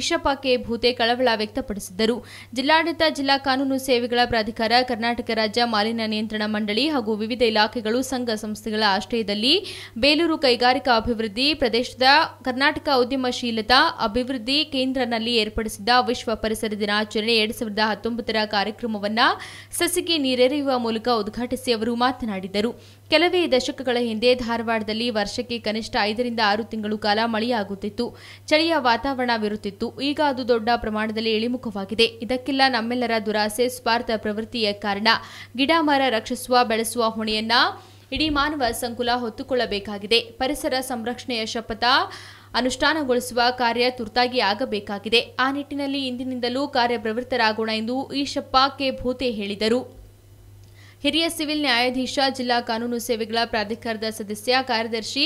ಈಶಪ್ಪ ಕೆ ಭೂತೆ ಕಳವಳ ವ್ಯಕ್ತಪಡಿಸಿದರು ಜಿಲ್ಲಾಡಳಿತ ಜಿಲ್ಲಾ ಕಾನೂನು ಸೇವೆಗಳ ಪ್ರಾಧಿಕಾರ ಕರ್ನಾಟಕ ರಾಜ್ಯ ಮಾಲಿನ್ಯ ನಿಯಂತ್ರಣ ಮಂಡಳಿ ಹಾಗೂ ವಿವಿಧ ಇಲಾಖೆಗಳು ಸಂಘ ಸಂಸ್ಥೆಗಳ ಆಶ್ರಯದಲ್ಲಿ ಬೇಲೂರು ಕೈಗಾರಿಕಾ ಅಭಿವೃದ್ಧಿ ಪ್ರದೇಶದ ಕರ್ನಾಟಕ ಉದ್ಯಮಶೀಲತಾ ಅಭಿವೃದ್ಧಿ ಕೇಂದ್ರನಲ್ಲಿ ಏರ್ಪಡಿಸಿದ್ದ ವಿಶ್ವ ಪರಿಸರ ದಿನಾಚರಣೆ ಎರಡ್ ಸಾವಿರದ ಹತ್ತೊಂಬತ್ತರ ಕಾರ್ಯಕ್ರಮವನ್ನು ಸಸಿಗೆ ನೀರೆರೆಯುವ ಮೂಲಕ ಉದ್ಘಾಟಿಸಿ ಅವರು ಮಾತನಾಡಿದರು ಕೆಲವೇ ದಶಕಗಳ ಹಿಂದೆ ಧಾರವಾಡದಲ್ಲಿ ವರ್ಷಕ್ಕೆ ಕನಿಷ್ಠ ಐದರಿಂದ ಆರು ತಿಂಗಳು ಕಾಲ ಮಳೆಯಾಗುತ್ತಿತ್ತು ಚಳಿಯ ವಾತಾವರಣವಿರುತ್ತಿತ್ತು ಈಗ ಅದು ದೊಡ್ಡ ಪ್ರಮಾಣದಲ್ಲಿ ಇಳಿಮುಖವಾಗಿದೆ ಇದಕ್ಕೆಲ್ಲ ನಮ್ಮೆಲ್ಲರ ದುರಾಸೆ ಸ್ವಾರ್ಥ ಪ್ರವೃತ್ತಿಯ ಕಾರಣ ಗಿಡ ಮರ ರಕ್ಷಿಸುವ ಬೆಳೆಸುವ ಹೊಣೆಯನ್ನ ಇಡೀ ಮಾನವ ಸಂಕುಲ ಹೊತ್ತುಕೊಳ್ಳಬೇಕಾಗಿದೆ ಪರಿಸರ ಸಂರಕ್ಷಣೆಯ ಶಪಥ ಅನುಷ್ಠಾನಗೊಳಿಸುವ ಕಾರ್ಯ ತುರ್ತಾಗಿ ಆಗಬೇಕಾಗಿದೆ ಆ ನಿಟ್ಟಿನಲ್ಲಿ ಇಂದಿನಿಂದಲೂ ಕಾರ್ಯಪ್ರವೃತ್ತರಾಗೋಣ ಎಂದು ಈಶಪ್ಪ ಕೆ ಭೂತೆ ಹೇಳಿದರು ಹಿರಿಯ ಸಿವಿಲ್ ನ್ಯಾಯಾಧೀಶ ಜಿಲ್ಲಾ ಕಾನೂನು ಸೇವೆಗಳ ಪ್ರಾಧಿಕಾರದ ಸದಸ್ಯ ಕಾರ್ಯದರ್ಶಿ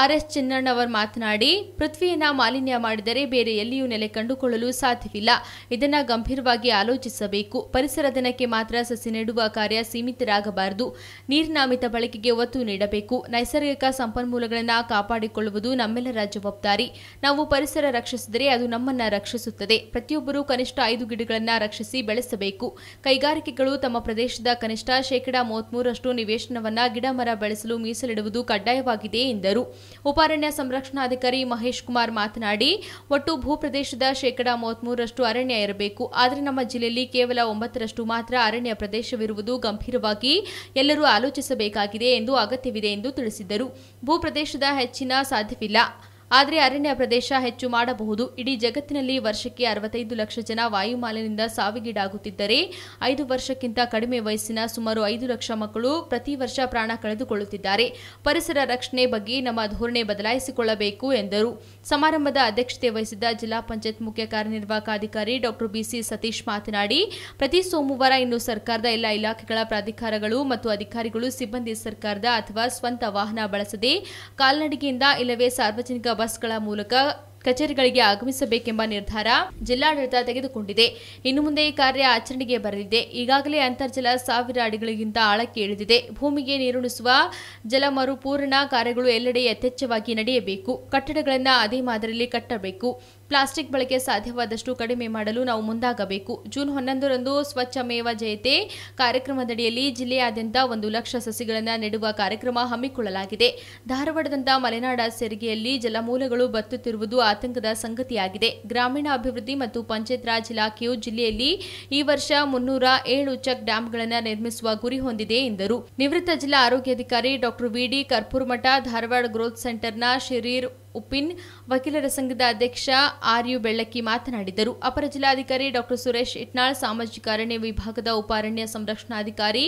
ಆರ್ಎಸ್ ಚಿನ್ನಣ್ಣ ಅವರು ಮಾತನಾಡಿ ಪೃಥ್ವಿಯನ್ನ ಮಾಲಿನ್ಯ ಮಾಡಿದರೆ ಬೇರೆ ಎಲ್ಲಿಯೂ ನೆಲೆ ಕಂಡುಕೊಳ್ಳಲು ಸಾಧ್ಯವಿಲ್ಲ ಇದನ್ನು ಗಂಭೀರವಾಗಿ ಆಲೋಚಿಸಬೇಕು ಪರಿಸರ ದಿನಕ್ಕೆ ಮಾತ್ರ ಸಸಿ ನೆಡುವ ಕಾರ್ಯ ಸೀಮಿತರಾಗಬಾರದು ನೀರಿನ ಮಿತ ಬಳಕೆಗೆ ಒತ್ತು ನೀಡಬೇಕು ನೈಸರ್ಗಿಕ ಸಂಪನ್ಮೂಲಗಳನ್ನು ಕಾಪಾಡಿಕೊಳ್ಳುವುದು ನಮ್ಮೆಲ್ಲರ ಜವಾಬ್ದಾರಿ ನಾವು ಪರಿಸರ ರಕ್ಷಿಸಿದರೆ ಅದು ನಮ್ಮನ್ನ ರಕ್ಷಿಸುತ್ತದೆ ಪ್ರತಿಯೊಬ್ಬರೂ ಕನಿಷ್ಠ ಐದು ಗಿಡಗಳನ್ನು ರಕ್ಷಿಸಿ ಬೆಳೆಸಬೇಕು ಕೈಗಾರಿಕೆಗಳು ತಮ್ಮ ಪ್ರದೇಶದ ಕನಿಷ್ಠ ಶೇಕಡಾ ಮೂವತ್ಮೂರಷ್ಟು ನಿವೇಶನವನ್ನು ಗಿಡ ಮರ ಬೆಳೆಸಲು ಮೀಸಲಿಡುವುದು ಕಡ್ಡಾಯವಾಗಿದೆ ಎಂದರು ಉಪಾರಣ್ಯ ಸಂರಕ್ಷಣಾಧಿಕಾರಿ ಮಹೇಶ್ ಕುಮಾರ್ ಮಾತನಾಡಿ ಒಟ್ಟು ಭೂಪ್ರದೇಶದ ಶೇಕಡಾ ಮೂವತ್ಮೂರಷ್ಟು ಅರಣ್ಯ ಇರಬೇಕು ಆದರೆ ನಮ್ಮ ಜಿಲ್ಲೆಯಲ್ಲಿ ಕೇವಲ ಒಂಬತ್ತರಷ್ಟು ಮಾತ್ರ ಅರಣ್ಯ ಪ್ರದೇಶವಿರುವುದು ಗಂಭೀರವಾಗಿ ಎಲ್ಲರೂ ಆಲೋಚಿಸಬೇಕಾಗಿದೆ ಎಂದು ಅಗತ್ಯವಿದೆ ಎಂದು ತಿಳಿಸಿದರು ಭೂಪ್ರದೇಶದ ಹೆಚ್ಚಿನ ಸಾಧ್ಯವಿಲ್ಲ ಆದರೆ ಅರಣ್ಯ ಪ್ರದೇಶ ಹೆಚ್ಚು ಮಾಡಬಹುದು ಇಡೀ ಜಗತ್ತಿನಲ್ಲಿ ವರ್ಷಕ್ಕೆ ಅರವತ್ತೈದು ಲಕ್ಷ ಜನ ವಾಯುಮಾಲಿನಿಂದ ಸಾವಿಗೀಡಾಗುತ್ತಿದ್ದರೆ ಐದು ವರ್ಷಕ್ಕಿಂತ ಕಡಿಮೆ ವಯಸ್ಸಿನ ಸುಮಾರು ಐದು ಲಕ್ಷ ಮಕ್ಕಳು ಪ್ರತಿ ವರ್ಷ ಪ್ರಾಣ ಕಳೆದುಕೊಳ್ಳುತ್ತಿದ್ದಾರೆ ಪರಿಸರ ರಕ್ಷಣೆ ಬಗ್ಗೆ ನಮ್ಮ ಧೋರಣೆ ಬದಲಾಯಿಸಿಕೊಳ್ಳಬೇಕು ಎಂದರು ಸಮಾರಂಭದ ಅಧ್ಯಕ್ಷತೆ ವಹಿಸಿದ್ದ ಜಿಲ್ಲಾ ಪಂಚಾಯತ್ ಮುಖ್ಯ ಕಾರ್ಯನಿರ್ವಾಹಕ ಅಧಿಕಾರಿ ಡಾಕ್ಟರ್ ಬಿಸಿ ಸತೀಶ್ ಮಾತನಾಡಿ ಪ್ರತಿ ಸೋಮವಾರ ಇನ್ನು ಸರ್ಕಾರದ ಎಲ್ಲ ಇಲಾಖೆಗಳ ಪ್ರಾಧಿಕಾರಗಳು ಮತ್ತು ಅಧಿಕಾರಿಗಳು ಸಿಬ್ಬಂದಿ ಸರ್ಕಾರದ ಅಥವಾ ಸ್ವಂತ ವಾಹನ ಬಳಸದೆ ಕಾಲ್ನಡಿಗೆಯಿಂದ ಇಲ್ಲವೇ ಸಾರ್ವಜನಿಕ ಬಸ್ಗಳ ಮೂಲಕ ಕಚೇರಿಗಳಿಗೆ ಆಗಮಿಸಬೇಕೆಂಬ ನಿರ್ಧಾರ ಜಿಲ್ಲಾಡಳಿತ ತೆಗೆದುಕೊಂಡಿದೆ ಇನ್ನು ಮುಂದೆ ಈ ಕಾರ್ಯ ಆಚರಣೆಗೆ ಬರಲಿದೆ ಈಗಾಗಲೇ ಅಂತರ್ಜಲ ಸಾವಿರ ಅಡಿಗಳಿಗಿಂತ ಆಳಕ್ಕೆ ಇಳಿದಿದೆ ಭೂಮಿಗೆ ನೀರುಣಿಸುವ ಜಲ ಮರುಪೂರಣ ಕಾರ್ಯಗಳು ಎಲ್ಲೆಡೆ ಯಥೇಚ್ಛವಾಗಿ ನಡೆಯಬೇಕು ಕಟ್ಟಡಗಳನ್ನು ಅದೇ ಮಾದರಿಯಲ್ಲಿ ಕಟ್ಟಬೇಕು ಪ್ಲಾಸ್ಟಿಕ್ ಬಳಕೆ ಸಾಧ್ಯವಾದಷ್ಟು ಕಡಿಮೆ ಮಾಡಲು ನಾವು ಮುಂದಾಗಬೇಕು ಜೂನ್ ಹನ್ನೊಂದರಂದು ಸ್ವಚ್ಛ ಮೇವ ಜಯತೆ ಕಾರ್ಯಕ್ರಮದಡಿಯಲ್ಲಿ ಜಿಲ್ಲೆಯಾದ್ಯಂತ ಒಂದು ಲಕ್ಷ ಸಸಿಗಳನ್ನು ನೆಡುವ ಕಾರ್ಯಕ್ರಮ ಹಮ್ಮಿಕೊಳ್ಳಲಾಗಿದೆ ಧಾರವಾಡದಂತ ಮಲೆನಾಡ ಸೆರಿಗೆಯಲ್ಲಿ ಜಲಮೂಲಗಳು ಬತ್ತುತ್ತಿರುವುದು ಆತಂಕದ ಸಂಗತಿಯಾಗಿದೆ ಗ್ರಾಮೀಣ ಅಭಿವೃದ್ಧಿ ಮತ್ತು ಪಂಚಾಯತ್ ರಾಜ್ ಇಲಾಖೆಯು ಜಿಲ್ಲೆಯಲ್ಲಿ ಈ ವರ್ಷ ಮುನ್ನೂರ ಏಳು ಚೆಕ್ ಡ್ಯಾಂಗಳನ್ನು ನಿರ್ಮಿಸುವ ಗುರಿ ಹೊಂದಿದೆ ಎಂದರು ನಿವೃತ್ತ ಜಿಲ್ಲಾ ಆರೋಗ್ಯಾಧಿಕಾರಿ ಡಾಕ್ಟರ್ ವಿಡಿ ಕರ್ಪೂರ್ಮಠ ಧಾರವಾಡ ಗ್ರೋತ್ ಸೆಂಟರ್ನ ಶಿರೀರ್ ಉಪ್ಪಿನ್ ವಕೀಲರ ಸಂಘದ ಅಧ್ಯಕ್ಷ ಆರ್ ಯು ಬೆಳ್ಳಕ್ಕಿ ಮಾತನಾಡಿದರು ಅಪರ ಜಿಲ್ಲಾಧಿಕಾರಿ ಡಾಕ್ಟರ್ ಸುರೇಶ್ ಇಟ್ನಾಳ್ ಸಾಮಾಜಿಕ ಅರಣ್ಯ ವಿಭಾಗದ ಉಪಾರಣ್ಯ ಸಂರಕ್ಷಣಾಧಿಕಾರಿ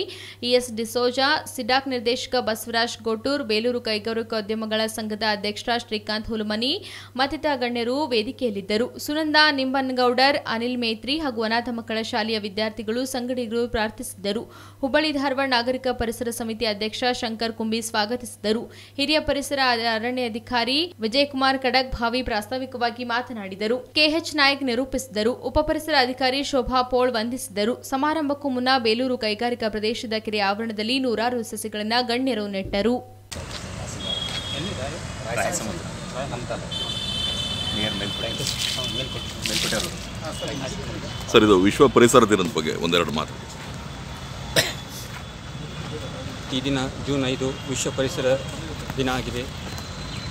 ಇಎಸ್ ಡಿಸೋಜಾ ಸಿಡಾಕ್ ನಿರ್ದೇಶಕ ಬಸವರಾಜ್ ಗೋಟೂರ್ ಬೇಲೂರು ಕೈಗಾರಿಕೋದ್ಯಮಗಳ ಸಂಘದ ಅಧ್ಯಕ್ಷ ಶ್ರೀಕಾಂತ್ ಹುಲಮನಿ ಮತ್ತಿತರ ಗಣ್ಯರು ವೇದಿಕೆಯಲ್ಲಿದ್ದರು ಸುನಂದ ನಿಂಬನ್ಗೌಡರ್ ಅನಿಲ್ ಮೇತ್ರಿ ಹಾಗೂ ಅನಾಥ ಮಕ್ಕಳ ಶಾಲೆಯ ವಿದ್ಯಾರ್ಥಿಗಳು ಸಂಗಡಿಗರು ಪ್ರಾರ್ಥಿಸಿದ್ದರು ಹುಬ್ಬಳ್ಳಿ ಧಾರವಾಡ ನಾಗರಿಕ ಪರಿಸರ ಸಮಿತಿ ಅಧ್ಯಕ್ಷ ಶಂಕರ್ ಕುಂಬಿ ಸ್ವಾಗತಿಸಿದರು ಹಿರಿಯ ಪರಿಸರ ಅರಣ್ಯಾಧಿಕಾರಿ ವಿಜಯ ವಿಜಯಕುಮಾರ್ ಭಾವಿ ಪ್ರಾಸ್ತಾವಿಕವಾಗಿ ಮಾತನಾಡಿದರು ಕೆಎಚ್ ನಾಯಕ್ ನಿರೂಪಿಸಿದರು ಉಪಪರಿಸರ ಅಧಿಕಾರಿ ಶೋಭಾ ಪೋಳ್ ವಂದಿಸಿದರು ಸಮಾರಂಭಕ್ಕೂ ಮುನ್ನ ಬೇಲೂರು ಕೈಗಾರಿಕಾ ಪ್ರದೇಶದ ಕೆರೆ ಆವರಣದಲ್ಲಿ ನೂರಾರು ಸಸಿಗಳನ್ನು ಗಣ್ಯರು ನೆಟ್ಟರು ಸರ್ ಇದು ವಿಶ್ವ ಪರಿಸರ ದಿನದ ಬಗ್ಗೆ ಒಂದೆರಡು ಮಾತು ಈ ದಿನ ಜೂನ್ ಐದು ವಿಶ್ವ ಪರಿಸರ ದಿನ ಆಗಿದೆ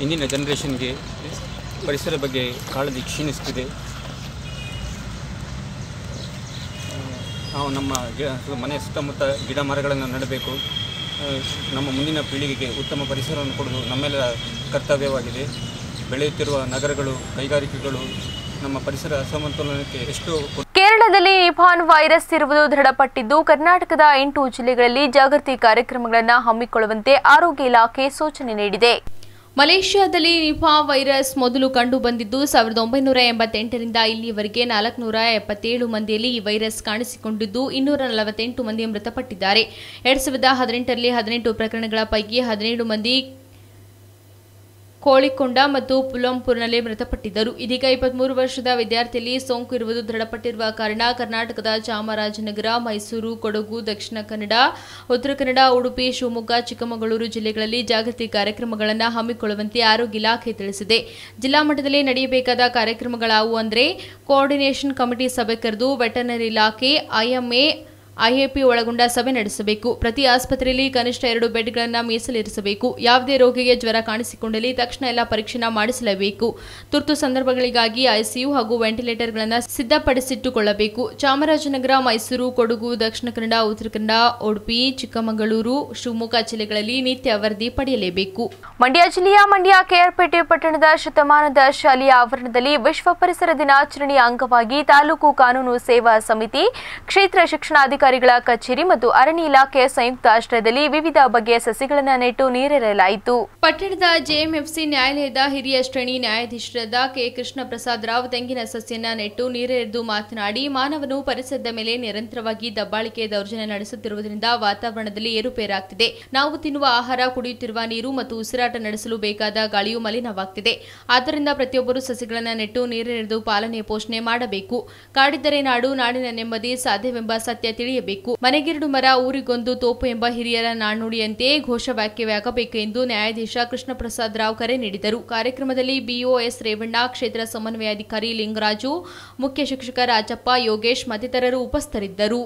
ಇಂದಿನ ಜನ್ರೇಷನ್ಗೆ ಪರಿಸರ ಬಗ್ಗೆ ಕಾಳಜಿ ಕ್ಷೀಣಿಸ್ತಿದೆ ನಾವು ನಮ್ಮ ಮನೆ ಸುತ್ತಮುತ್ತ ಗಿಡ ಮರಗಳನ್ನು ನೆಡಬೇಕು ನಮ್ಮ ಮುಂದಿನ ಪೀಳಿಗೆಗೆ ಉತ್ತಮ ಪರಿಸರವನ್ನು ಕೊಡುವುದು ನಮ್ಮೆಲ್ಲ ಕರ್ತವ್ಯವಾಗಿದೆ ಬೆಳೆಯುತ್ತಿರುವ ನಗರಗಳು ಕೈಗಾರಿಕೆಗಳು ನಮ್ಮ ಪರಿಸರ ಅಸಮತೋಲನಕ್ಕೆ ಎಷ್ಟು ಕೇರಳದಲ್ಲಿ ಇಫಾನ್ ವೈರಸ್ ಇರುವುದು ದೃಢಪಟ್ಟಿದ್ದು ಕರ್ನಾಟಕದ ಎಂಟು ಜಿಲ್ಲೆಗಳಲ್ಲಿ ಜಾಗೃತಿ ಕಾರ್ಯಕ್ರಮಗಳನ್ನು ಹಮ್ಮಿಕೊಳ್ಳುವಂತೆ ಆರೋಗ್ಯ ಇಲಾಖೆ ಸೂಚನೆ ನೀಡಿದೆ ಮಲೇಷ್ಯಾದಲ್ಲಿ ನಿಫಾ ವೈರಸ್ ಮೊದಲು ಕಂಡು ಬಂದಿದ್ದು ಸಾವಿರದ ಒಂಬೈನೂರ ಎಂಬತ್ತೆಂಟರಿಂದ ಇಲ್ಲಿಯವರೆಗೆ ನಾಲ್ಕುನೂರ ಎಪ್ಪತ್ತೇಳು ಮಂದಿಯಲ್ಲಿ ಈ ವೈರಸ್ ಕಾಣಿಸಿಕೊಂಡಿದ್ದು ಇನ್ನೂರ ನಲವತ್ತೆಂಟು ಮಂದಿ ಮೃತಪಟ್ಟಿದ್ದಾರೆ ಎರಡ್ ಸಾವಿರದ ಹದಿನೆಂಟರಲ್ಲಿ ಹದಿನೆಂಟು ಪ್ರಕರಣಗಳ ಪೈಕಿ ಹದಿನೇಳು ಮಂದಿ ಕೋಳಿಕೊಂಡ ಮತ್ತು ಪುಲಂಪುರ್ನಲ್ಲಿ ಮೃತಪಟ್ಟಿದ್ದರು ಇದೀಗ ಇಪ್ಪತ್ಮೂರು ವರ್ಷದ ವಿದ್ಯಾರ್ಥಿಯಲ್ಲಿ ಸೋಂಕು ಇರುವುದು ದೃಢಪಟ್ಟಿರುವ ಕಾರಣ ಕರ್ನಾಟಕದ ಚಾಮರಾಜನಗರ ಮೈಸೂರು ಕೊಡಗು ದಕ್ಷಿಣ ಕನ್ನಡ ಉತ್ತರ ಕನ್ನಡ ಉಡುಪಿ ಶಿವಮೊಗ್ಗ ಚಿಕ್ಕಮಗಳೂರು ಜಿಲ್ಲೆಗಳಲ್ಲಿ ಜಾಗೃತಿ ಕಾರ್ಯಕ್ರಮಗಳನ್ನು ಹಮ್ಮಿಕೊಳ್ಳುವಂತೆ ಆರೋಗ್ಯ ಇಲಾಖೆ ತಿಳಿಸಿದೆ ಜಿಲ್ಲಾ ಮಟ್ಟದಲ್ಲಿ ನಡೆಯಬೇಕಾದ ಕಾರ್ಯಕ್ರಮಗಳಾವು ಅಂದರೆ ಕೋಆರ್ಡಿನೇಷನ್ ಕಮಿಟಿ ಸಭೆ ಕರೆದು ವೆಟರ್ನರಿ ಇಲಾಖೆ ಐಎಂಎ ಐಎಪಿ ಒಳಗೊಂಡ ಸಭೆ ನಡೆಸಬೇಕು ಪ್ರತಿ ಆಸ್ಪತ್ರೆಯಲ್ಲಿ ಕನಿಷ್ಠ ಎರಡು ಬೆಡ್ಗಳನ್ನು ಮೀಸಲಿರಿಸಬೇಕು ಯಾವುದೇ ರೋಗಿಗೆ ಜ್ವರ ಕಾಣಿಸಿಕೊಂಡಲ್ಲಿ ತಕ್ಷಣ ಎಲ್ಲ ಪರೀಕ್ಷೆನ ಮಾಡಿಸಲೇಬೇಕು ತುರ್ತು ಸಂದರ್ಭಗಳಿಗಾಗಿ ಐಸಿಯು ಹಾಗೂ ವೆಂಟಿಲೇಟರ್ಗಳನ್ನು ಸಿದ್ಧಪಡಿಸಿಟ್ಟುಕೊಳ್ಳಬೇಕು ಚಾಮರಾಜನಗರ ಮೈಸೂರು ಕೊಡಗು ದಕ್ಷಿಣ ಕನ್ನಡ ಉತ್ತರ ಕನ್ನಡ ಉಡುಪಿ ಚಿಕ್ಕಮಗಳೂರು ಶಿವಮೊಗ್ಗ ಜಿಲ್ಲೆಗಳಲ್ಲಿ ನಿತ್ಯ ವರದಿ ಪಡೆಯಲೇಬೇಕು ಮಂಡ್ಯ ಜಿಲ್ಲೆಯ ಮಂಡ್ಯ ಕೆಆರ್ಪೇಟೆ ಪಟ್ಟಣದ ಶತಮಾನದ ಶಾಲೆಯ ಆವರಣದಲ್ಲಿ ವಿಶ್ವ ಪರಿಸರ ದಿನಾಚರಣೆಯ ಅಂಗವಾಗಿ ತಾಲೂಕು ಕಾನೂನು ಸೇವಾ ಸಮಿತಿ ಕ್ಷೇತ್ರ ಶಿಕ್ಷಣಾಧಿಕಾರಿ ಜಿಲ್ಲಾಧಿಕಾರಿಗಳ ಕಚೇರಿ ಮತ್ತು ಅರಣ್ಯ ಇಲಾಖೆಯ ಸಂಯುಕ್ತ ಆಶ್ರಯದಲ್ಲಿ ವಿವಿಧ ಬಗೆಯ ಸಸಿಗಳನ್ನು ನೆಟ್ಟು ನೀರೆರಲಾಯಿತು ಪಟ್ಟಣದ ಜೆಎಂಎಫ್ಸಿ ನ್ಯಾಯಾಲಯದ ಹಿರಿಯ ಶ್ರೇಣಿ ನ್ಯಾಯಾಧೀಶರಾದ ಕೆ ಕೃಷ್ಣ ಪ್ರಸಾದ್ ರಾವ್ ತೆಂಗಿನ ಸಸ್ಯನ ನೆಟ್ಟು ನೀರೆರೆದು ಮಾತನಾಡಿ ಮಾನವನು ಪರಿಸರದ ಮೇಲೆ ನಿರಂತರವಾಗಿ ದಬ್ಬಾಳಿಕೆ ದೌರ್ಜನ್ಯ ನಡೆಸುತ್ತಿರುವುದರಿಂದ ವಾತಾವರಣದಲ್ಲಿ ಏರುಪೇರಾಗ್ತಿದೆ ನಾವು ತಿನ್ನುವ ಆಹಾರ ಕುಡಿಯುತ್ತಿರುವ ನೀರು ಮತ್ತು ಉಸಿರಾಟ ನಡೆಸಲು ಬೇಕಾದ ಗಾಳಿಯು ಮಲಿನವಾಗ್ತಿದೆ ಆದ್ದರಿಂದ ಪ್ರತಿಯೊಬ್ಬರು ಸಸಿಗಳನ್ನು ನೆಟ್ಟು ನೀರೆರೆದು ಪಾಲನೆ ಪೋಷಣೆ ಮಾಡಬೇಕು ಕಾಡಿದ್ದರೆ ನಾಡು ನಾಡಿನ ನೆಮ್ಮದಿ ಸಾಧ್ಯವೆಂಬ ಸತ್ಯ ತಿಳಿ ಬೆಳೆಯಬೇಕು ಮನೆಗೆರಡು ಮರ ಊರಿಗೊಂದು ತೋಪು ಎಂಬ ಹಿರಿಯರ ನಾಣ್ಣುಡಿಯಂತೆ ಘೋಷ ವ್ಯಾಖ್ಯವಾಗಬೇಕು ಎಂದು ನ್ಯಾಯಾಧೀಶ ಕೃಷ್ಣ ಪ್ರಸಾದ್ ರಾವ್ ಕರೆ ನೀಡಿದರು ಕಾರ್ಯಕ್ರಮದಲ್ಲಿ ಬಿಒಎಸ್ ರೇವಣ್ಣ ಕ್ಷೇತ್ರ ಸಮನ್ವಯಾಧಿಕಾರಿ ಲಿಂಗರಾಜು ಮುಖ್ಯ ಶಿಕ್ಷಕ ರಾಜಪ್ಪ ಯೋಗೇಶ್ ಮತ್ತಿತರರು ಉಪಸ್ಥಿತರಿದ್ದರು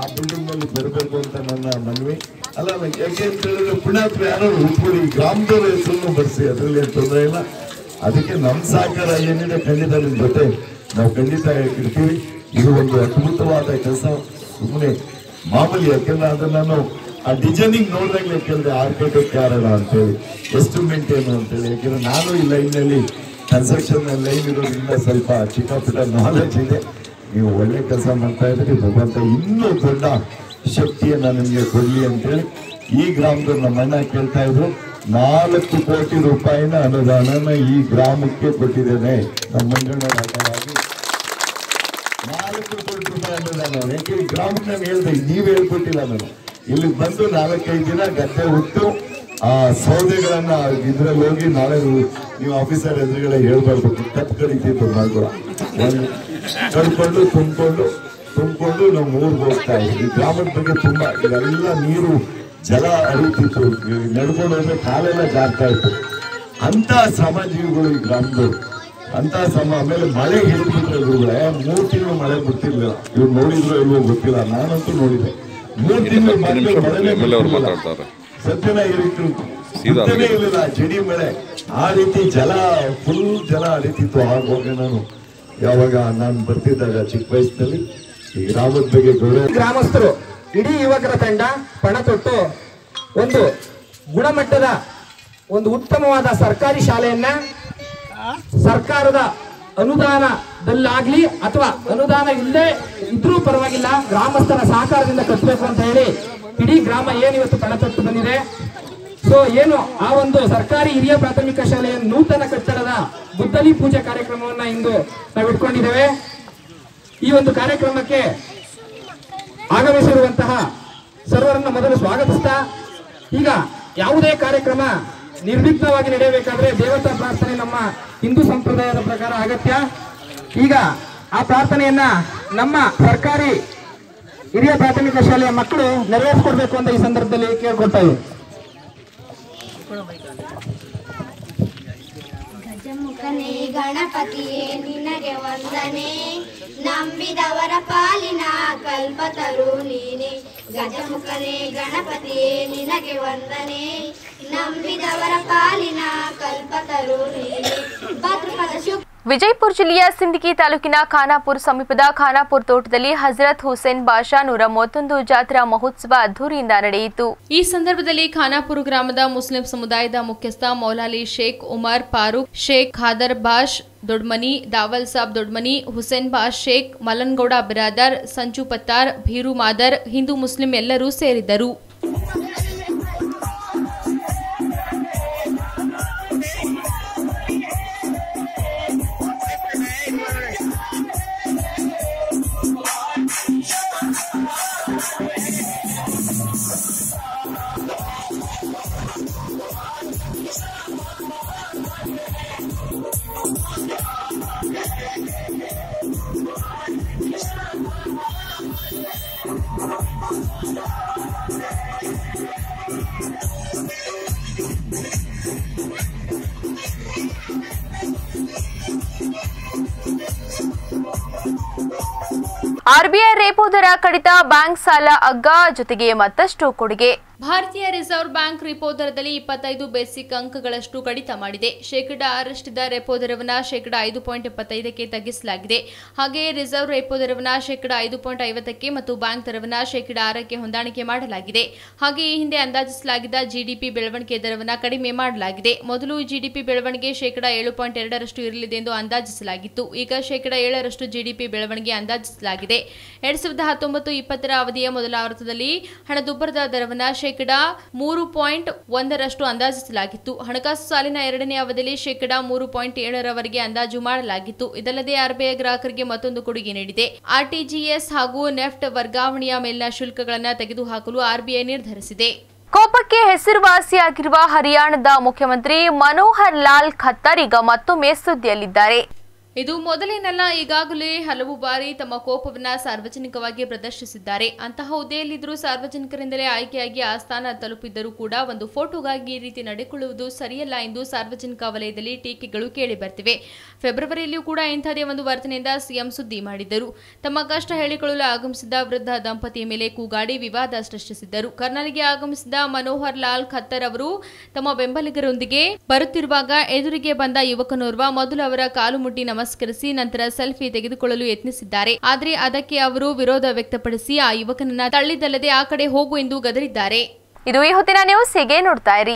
ಆ ಬಿಲ್ಡಿಂಗ್ ನಲ್ಲಿ ಬರಬೇಕು ಅಂತ ನನ್ನ ಮನವಿ ಅಲ್ಲ ಯಾಕೆ ಅಂತ ಹೇಳಿದ್ರೆ ಪುಣ್ಯಾತ್ಮ ಯಾರು ಉಪ್ಪು ಗ್ರಾಮದವರ ಹೆಸರನ್ನು ಬರ್ಸಿ ಅದರಲ್ಲಿ ತೊಂದರೆ ಇಲ್ಲ ಅದಕ್ಕೆ ನಮ್ಮ ಸಹಕಾರ ಏನಿದೆ ಖಂಡಿತ ನಿಮ್ಮ ಜೊತೆ ನಾವು ಖಂಡಿತ ಇರ್ತೀವಿ ಇದು ಒಂದು ಅದ್ಭುತವಾದ ಕೆಲಸ ಸುಮ್ಮನೆ ಮಾಮೂಲಿ ಯಾಕೆಂದ್ರೆ ಅದನ್ನ ನಾನು ಆ ಡಿಸೈನಿಂಗ್ ನೋಡಿದಾಗಲೇ ಕೇಳಿದೆ ಆರ್ಕಿಟೆಕ್ಟ್ ಯಾರಲ್ಲ ಅಂತೇಳಿ ಎಷ್ಟು ಏನು ಅಂತೇಳಿ ಯಾಕೆಂದ್ರೆ ನಾನು ಈ ಲೈನಲ್ಲಿ ಕನ್ಸ್ಟ್ರಕ್ಷನ್ ಲೈನ್ ಇರೋದ್ರಿಂದ ಸ್ವಲ್ಪ ಚಿಕ್ಕ ಪುಟ್ಟ ನಾಲೆಜ್ ಇದೆ ನೀವು ಒಳ್ಳೆ ಕೆಲಸ ಮಾಡ್ತಾ ಇದ್ರಿ ಭಗವಂತ ಇನ್ನೂ ದೊಡ್ಡ ಶಕ್ತಿಯನ್ನು ನಿಮಗೆ ಕೊಡಲಿ ಅಂತೇಳಿ ಈ ಗ್ರಾಮದ ನಮ್ಮ ಅಣ್ಣ ಕೇಳ್ತಾ ಇದ್ರು ನಾಲ್ಕು ಕೋಟಿ ರೂಪಾಯಿನ ಅನುದಾನನ ಈ ಗ್ರಾಮಕ್ಕೆ ಕೊಟ್ಟಿದ್ದೇನೆ ನಮ್ಮ ಮಂಜಣ್ಣರಾಗಿ ನಾಲ್ಕು ಕೋಟಿ ರೂಪಾಯಿ ಅನುದಾನ ಯಾಕೆ ಈ ಗ್ರಾಮಕ್ಕೆ ನಾನು ಹೇಳಿದೆ ನೀವು ಹೇಳ್ಕೊಟ್ಟಿಲ್ಲ ನಾನು ಇಲ್ಲಿ ಬಂದು ನಾಲ್ಕೈದು ದಿನ ಗದ್ದೆ ಹುಟ್ಟು ಆ ಸೌದೆಗಳನ್ನ ಇದ್ರಲ್ಲಿ ಹೋಗಿ ನಾಳೆ ನೀವು ಆಫೀಸರ್ ಎದುರುಗಡೆ ಹೇಳ್ಬಾರ್ದು ತಪ್ಪು ಕಡಿತಿತ್ತು ಮಾಡ್ಕೊಳ ಕಡ್ಕೊಂಡು ತುಂಬಿಕೊಂಡು ತುಂಬಿಕೊಂಡು ನಾವು ಊರಿಗೆ ಹೋಗ್ತಾ ಇದ್ದೀವಿ ಗ್ರಾಮದ ಬಗ್ಗೆ ತುಂಬಾ ಇದೆಲ್ಲ ನೀರು ಜಲ ಅರಿತಿತ್ತು ನಡ್ಕೊಂಡು ಹೋದ್ರೆ ಕಾಲೆಲ್ಲ ಜಾರ್ತಾ ಇತ್ತು ಅಂತ ಶ್ರಮಜೀವಿಗಳು ಈ ಅಂತ ಸಮ ಆಮೇಲೆ ಮಳೆ ಹಿಡಿದ್ಬಿಟ್ರೆ ಗುರುಗಳೇ ಮೂರು ತಿಂಗಳು ಮಳೆ ಗೊತ್ತಿರ್ಲಿಲ್ಲ ಇವ್ರು ನೋಡಿದ್ರು ಇಲ್ವೋ ಗೊತ್ತಿಲ್ಲ ನಾನಂತೂ ನೋಡಿದೆ ಮೂರು ತಿಂಗಳು ಮಳೆ ಸತ್ಯನ ಇರುತ್ತೆ ಇರಲಿಲ್ಲ ಜಡಿ ಮಳೆ ಆ ರೀತಿ ಜಲ ಫುಲ್ ಜಲ ಅಡಿತಿತ್ತು ಆಗುವಾಗ ನಾನು ಯಾವಾಗ ನಾನು ಬರ್ತಿದ್ದಾಗ ಚಿಕ್ಕ ವಯಸ್ಸಿನಲ್ಲಿ ಈ ಗ್ರಾಮದ ಬಗ್ಗೆ ಗೌರವ ಗ್ರಾಮಸ್ಥರು ಇಡೀ ಯುವಕರ ತಂಡ ಪಣ ತೊಟ್ಟು ಒಂದು ಗುಣಮಟ್ಟದ ಒಂದು ಉತ್ತಮವಾದ ಸರ್ಕಾರಿ ಶಾಲೆಯನ್ನ ಸರ್ಕಾರದ ಅನುದಾನದಲ್ಲಾಗ್ಲಿ ಅಥವಾ ಅನುದಾನ ಇಲ್ಲದೆ ಇದ್ರೂ ಪರವಾಗಿಲ್ಲ ಗ್ರಾಮಸ್ಥರ ಸಹಕಾರದಿಂದ ಕಟ್ಟಬೇಕು ಅಂತ ಹೇಳಿ ಇಡೀ ಗ್ರಾಮ ಏನಿವತ್ತು ಪಣ ತೊಟ್ಟು ಬಂದಿದೆ ಸೊ ಏನು ಆ ಒಂದು ಸರ್ಕಾರಿ ಹಿರಿಯ ಪ್ರಾಥಮಿಕ ಶಾಲೆಯ ನೂತನ ಕಟ್ಟಡದ ಬುದ್ಧಲಿ ಪೂಜೆ ಕಾರ್ಯಕ್ರಮವನ್ನ ಇಂದು ನಾವು ಇಟ್ಕೊಂಡಿದ್ದೇವೆ ಈ ಒಂದು ಕಾರ್ಯಕ್ರಮಕ್ಕೆ ಆಗಮಿಸಿರುವಂತಹ ಸರ್ವರನ್ನ ಮೊದಲು ಸ್ವಾಗತಿಸ್ತಾ ಈಗ ಯಾವುದೇ ಕಾರ್ಯಕ್ರಮ ನಿರ್ವಿಘ್ನವಾಗಿ ನಡೆಯಬೇಕಾದ್ರೆ ದೇವತಾ ಪ್ರಾರ್ಥನೆ ನಮ್ಮ ಹಿಂದೂ ಸಂಪ್ರದಾಯದ ಪ್ರಕಾರ ಅಗತ್ಯ ಈಗ ಆ ಪ್ರಾರ್ಥನೆಯನ್ನ ನಮ್ಮ ಸರ್ಕಾರಿ ಹಿರಿಯ ಪ್ರಾಥಮಿಕ ಶಾಲೆಯ ಮಕ್ಕಳು ನೆರವೇರಿಸಿಕೊಡ್ಬೇಕು ಅಂತ ಈ ಸಂದರ್ಭದಲ್ಲಿ ಕೇಳ್ಕೊಡ್ತಾ ಇದ್ದೀವಿ ಪ್ರಮುಖನೇ ಗಣಪತಿಯೇ ನಿನಗೆ ವಂದನೆ ನಂಬಿದವರ ಪಾಲಿನ ಕಲ್ಪತರು ನೀನೆ ಗಜಮುಖನೇ ಗಣಪತಿಯೇ ನಿನಗೆ ವಂದನೆ ನಂಬಿದವರ ಪಾಲಿನ ಕಲ್ಪತರು ನೀನೆ ಭದ್ರಪದ ವಿಜಯಪುರ ಜಿಲ್ಲೆಯ ಸಿಂದಗಿ ತಾಲೂಕಿನ ಖಾನಾಪುರ ಸಮೀಪದ ಖಾನಾಪುರ ತೋಟದಲ್ಲಿ ಹಜರತ್ ಹುಸೇನ್ ಬಾಷಾ ನೂರ ಮೂವತ್ತೊಂದು ಜಾತ್ರಾ ಮಹೋತ್ಸವ ಅದ್ದೂರಿಯಿಂದ ನಡೆಯಿತು ಈ ಸಂದರ್ಭದಲ್ಲಿ ಖಾನಾಪುರ ಗ್ರಾಮದ ಮುಸ್ಲಿಂ ಸಮುದಾಯದ ಮುಖ್ಯಸ್ಥ ಮೌಲಾಲಿ ಶೇಖ್ ಉಮರ್ ಫಾರೂಕ್ ಶೇಖ್ ಖಾದರ್ ಬಾಷ್ ದೊಡ್ಮನಿ ದಾವಲ್ ಸಾಬ್ ದೊಡ್ಮನಿ ಹುಸೇನ್ ಬಾಷ್ ಶೇಖ್ ಮಲನ್ಗೌಡ ಬಿರಾದರ್ ಸಂಜು ಪತ್ತಾರ್ ಭೀರು ಮಾದರ್ ಹಿಂದೂ ಮುಸ್ಲಿಂ ಎಲ್ಲರೂ ಸೇರಿದ್ದರು ದರ ಕಡಿತ ಬ್ಯಾಂಕ್ ಸಾಲ ಅಗ್ಗ ಜೊತೆಗೆ ಮತ್ತಷ್ಟು ಕೊಡುಗೆ ಭಾರತೀಯ ರಿಸರ್ವ್ ಬ್ಯಾಂಕ್ ರಿಪೋ ದರದಲ್ಲಿ ಇಪ್ಪತ್ತೈದು ಬೇಸಿಕ್ ಅಂಕಗಳಷ್ಟು ಕಡಿತ ಮಾಡಿದೆ ಶೇಕಡಾ ಆರಷ್ಟಿದ್ದ ರೆಪೋ ದರವನ್ನು ಶೇಕಡಾ ಐದು ಪಾಯಿಂಟ್ ಎಪ್ಪತ್ತೈದಕ್ಕೆ ತಗ್ಗಿಸಲಾಗಿದೆ ಹಾಗೆಯೇ ರಿಸರ್ವ್ ರೆಪೋ ದರವನ್ನು ಶೇಕಡಾ ಐದು ಪಾಯಿಂಟ್ ಐವತ್ತಕ್ಕೆ ಮತ್ತು ಬ್ಯಾಂಕ್ ದರವನ್ನು ಶೇಕಡಾ ಆರಕ್ಕೆ ಹೊಂದಾಣಿಕೆ ಮಾಡಲಾಗಿದೆ ಹಾಗೆ ಈ ಹಿಂದೆ ಅಂದಾಜಿಸಲಾಗಿದ್ದ ಜಿಡಿಪಿ ಬೆಳವಣಿಗೆ ದರವನ್ನು ಕಡಿಮೆ ಮಾಡಲಾಗಿದೆ ಮೊದಲು ಜಿಡಿಪಿ ಬೆಳವಣಿಗೆ ಶೇಕಡಾ ಏಳು ಪಾಯಿಂಟ್ ಎರಡರಷ್ಟು ಇರಲಿದೆ ಎಂದು ಅಂದಾಜಿಸಲಾಗಿತ್ತು ಈಗ ಶೇಕಡಾ ಏಳರಷ್ಟು ಜಿಡಿಪಿ ಬೆಳವಣಿಗೆ ಅಂದಾಜಿಸಲಾಗಿದೆ ಎರಡ್ ಸಾವಿರದ ಹತ್ತೊಂಬತ್ತು ಇಪ್ಪತ್ತರ ಅವಧಿಯ ಮೊದಲ ಆವೃತ್ತದಲ್ಲಿ ಹಣದುಬ್ಬರದ ದರವನ್ನು ಶೇಕಡಾ ಮೂರು ಪಾಯಿಂಟ್ ಒಂದರಷ್ಟು ಅಂದಾಜಿಸಲಾಗಿತ್ತು ಹಣಕಾಸು ಸಾಲಿನ ಎರಡನೇ ಅವಧಿಯಲ್ಲಿ ಶೇಕಡಾ ಮೂರು ಪಾಯಿಂಟ್ ಏಳರವರೆಗೆ ಅಂದಾಜು ಮಾಡಲಾಗಿತ್ತು ಇದಲ್ಲದೆ ಆರ್ಬಿಐ ಗ್ರಾಹಕರಿಗೆ ಮತ್ತೊಂದು ಕೊಡುಗೆ ನೀಡಿದೆ ಆರ್ಟಿಜಿಎಸ್ ಹಾಗೂ ನೆಫ್ಟ್ ವರ್ಗಾವಣೆಯ ಮೇಲಿನ ಶುಲ್ಕಗಳನ್ನು ತೆಗೆದುಹಾಕಲು ಆರ್ಬಿಐ ನಿರ್ಧರಿಸಿದೆ ಕೋಪಕ್ಕೆ ಹೆಸರುವಾಸಿಯಾಗಿರುವ ಹರಿಯಾಣದ ಮುಖ್ಯಮಂತ್ರಿ ಮನೋಹರ್ ಲಾಲ್ ಖತ್ತರ್ ಈಗ ಮತ್ತೊಮ್ಮೆ ಸುದ್ದಿಯಲ್ಲಿದ್ದಾರೆ ಇದು ಮೊದಲೇನಲ್ಲ ಈಗಾಗಲೇ ಹಲವು ಬಾರಿ ತಮ್ಮ ಕೋಪವನ್ನು ಸಾರ್ವಜನಿಕವಾಗಿ ಪ್ರದರ್ಶಿಸಿದ್ದಾರೆ ಅಂತಹ ಹುದ್ದೆಯಲ್ಲಿದ್ದರೂ ಸಾರ್ವಜನಿಕರಿಂದಲೇ ಆಯ್ಕೆಯಾಗಿ ಆ ಸ್ಥಾನ ತಲುಪಿದ್ದರೂ ಕೂಡ ಒಂದು ಫೋಟೋಗಾಗಿ ಈ ರೀತಿ ನಡೆಕೊಳ್ಳುವುದು ಸರಿಯಲ್ಲ ಎಂದು ಸಾರ್ವಜನಿಕ ವಲಯದಲ್ಲಿ ಟೀಕೆಗಳು ಕೇಳಿ ಬರ್ತಿವೆ ಫೆಬ್ರವರಿಯಲ್ಲಿಯೂ ಕೂಡ ಇಂಥದೇ ಒಂದು ವರ್ತನೆಯಿಂದ ಸಿಎಂ ಸುದ್ದಿ ಮಾಡಿದ್ದರು ತಮ್ಮ ಕಷ್ಟ ಹೇಳಿಕೊಳ್ಳಲು ಆಗಮಿಸಿದ್ದ ವೃದ್ಧ ದಂಪತಿಯ ಮೇಲೆ ಕೂಗಾಡಿ ವಿವಾದ ಸೃಷ್ಟಿಸಿದ್ದರು ಕರ್ನಾಲಿಗೆ ಆಗಮಿಸಿದ ಮನೋಹರ್ ಲಾಲ್ ಖತ್ತರ್ ಅವರು ತಮ್ಮ ಬೆಂಬಲಿಗರೊಂದಿಗೆ ಬರುತ್ತಿರುವಾಗ ಎದುರಿಗೆ ಬಂದ ಯುವಕನೋರ್ವ ಮೊದಲು ಅವರ ಕಾಲು ಮುಟ್ಟಿ ನಮಸ್ಕರಿಸಿ ನಂತರ ಸೆಲ್ಫಿ ತೆಗೆದುಕೊಳ್ಳಲು ಯತ್ನಿಸಿದ್ದಾರೆ ಆದರೆ ಅದಕ್ಕೆ ಅವರು ವಿರೋಧ ವ್ಯಕ್ತಪಡಿಸಿ ಆ ಯುವಕನನ್ನ ತಳ್ಳಿದಲ್ಲದೆ ಆ ಕಡೆ ಹೋಗು ಎಂದು ಗದರಿದ್ದಾರೆ ಇದು ಈ ಹೊತ್ತಿನ ನ್ಯೂಸ್ ಹೀಗೆ ನೋಡ್ತಾ ಇರಿ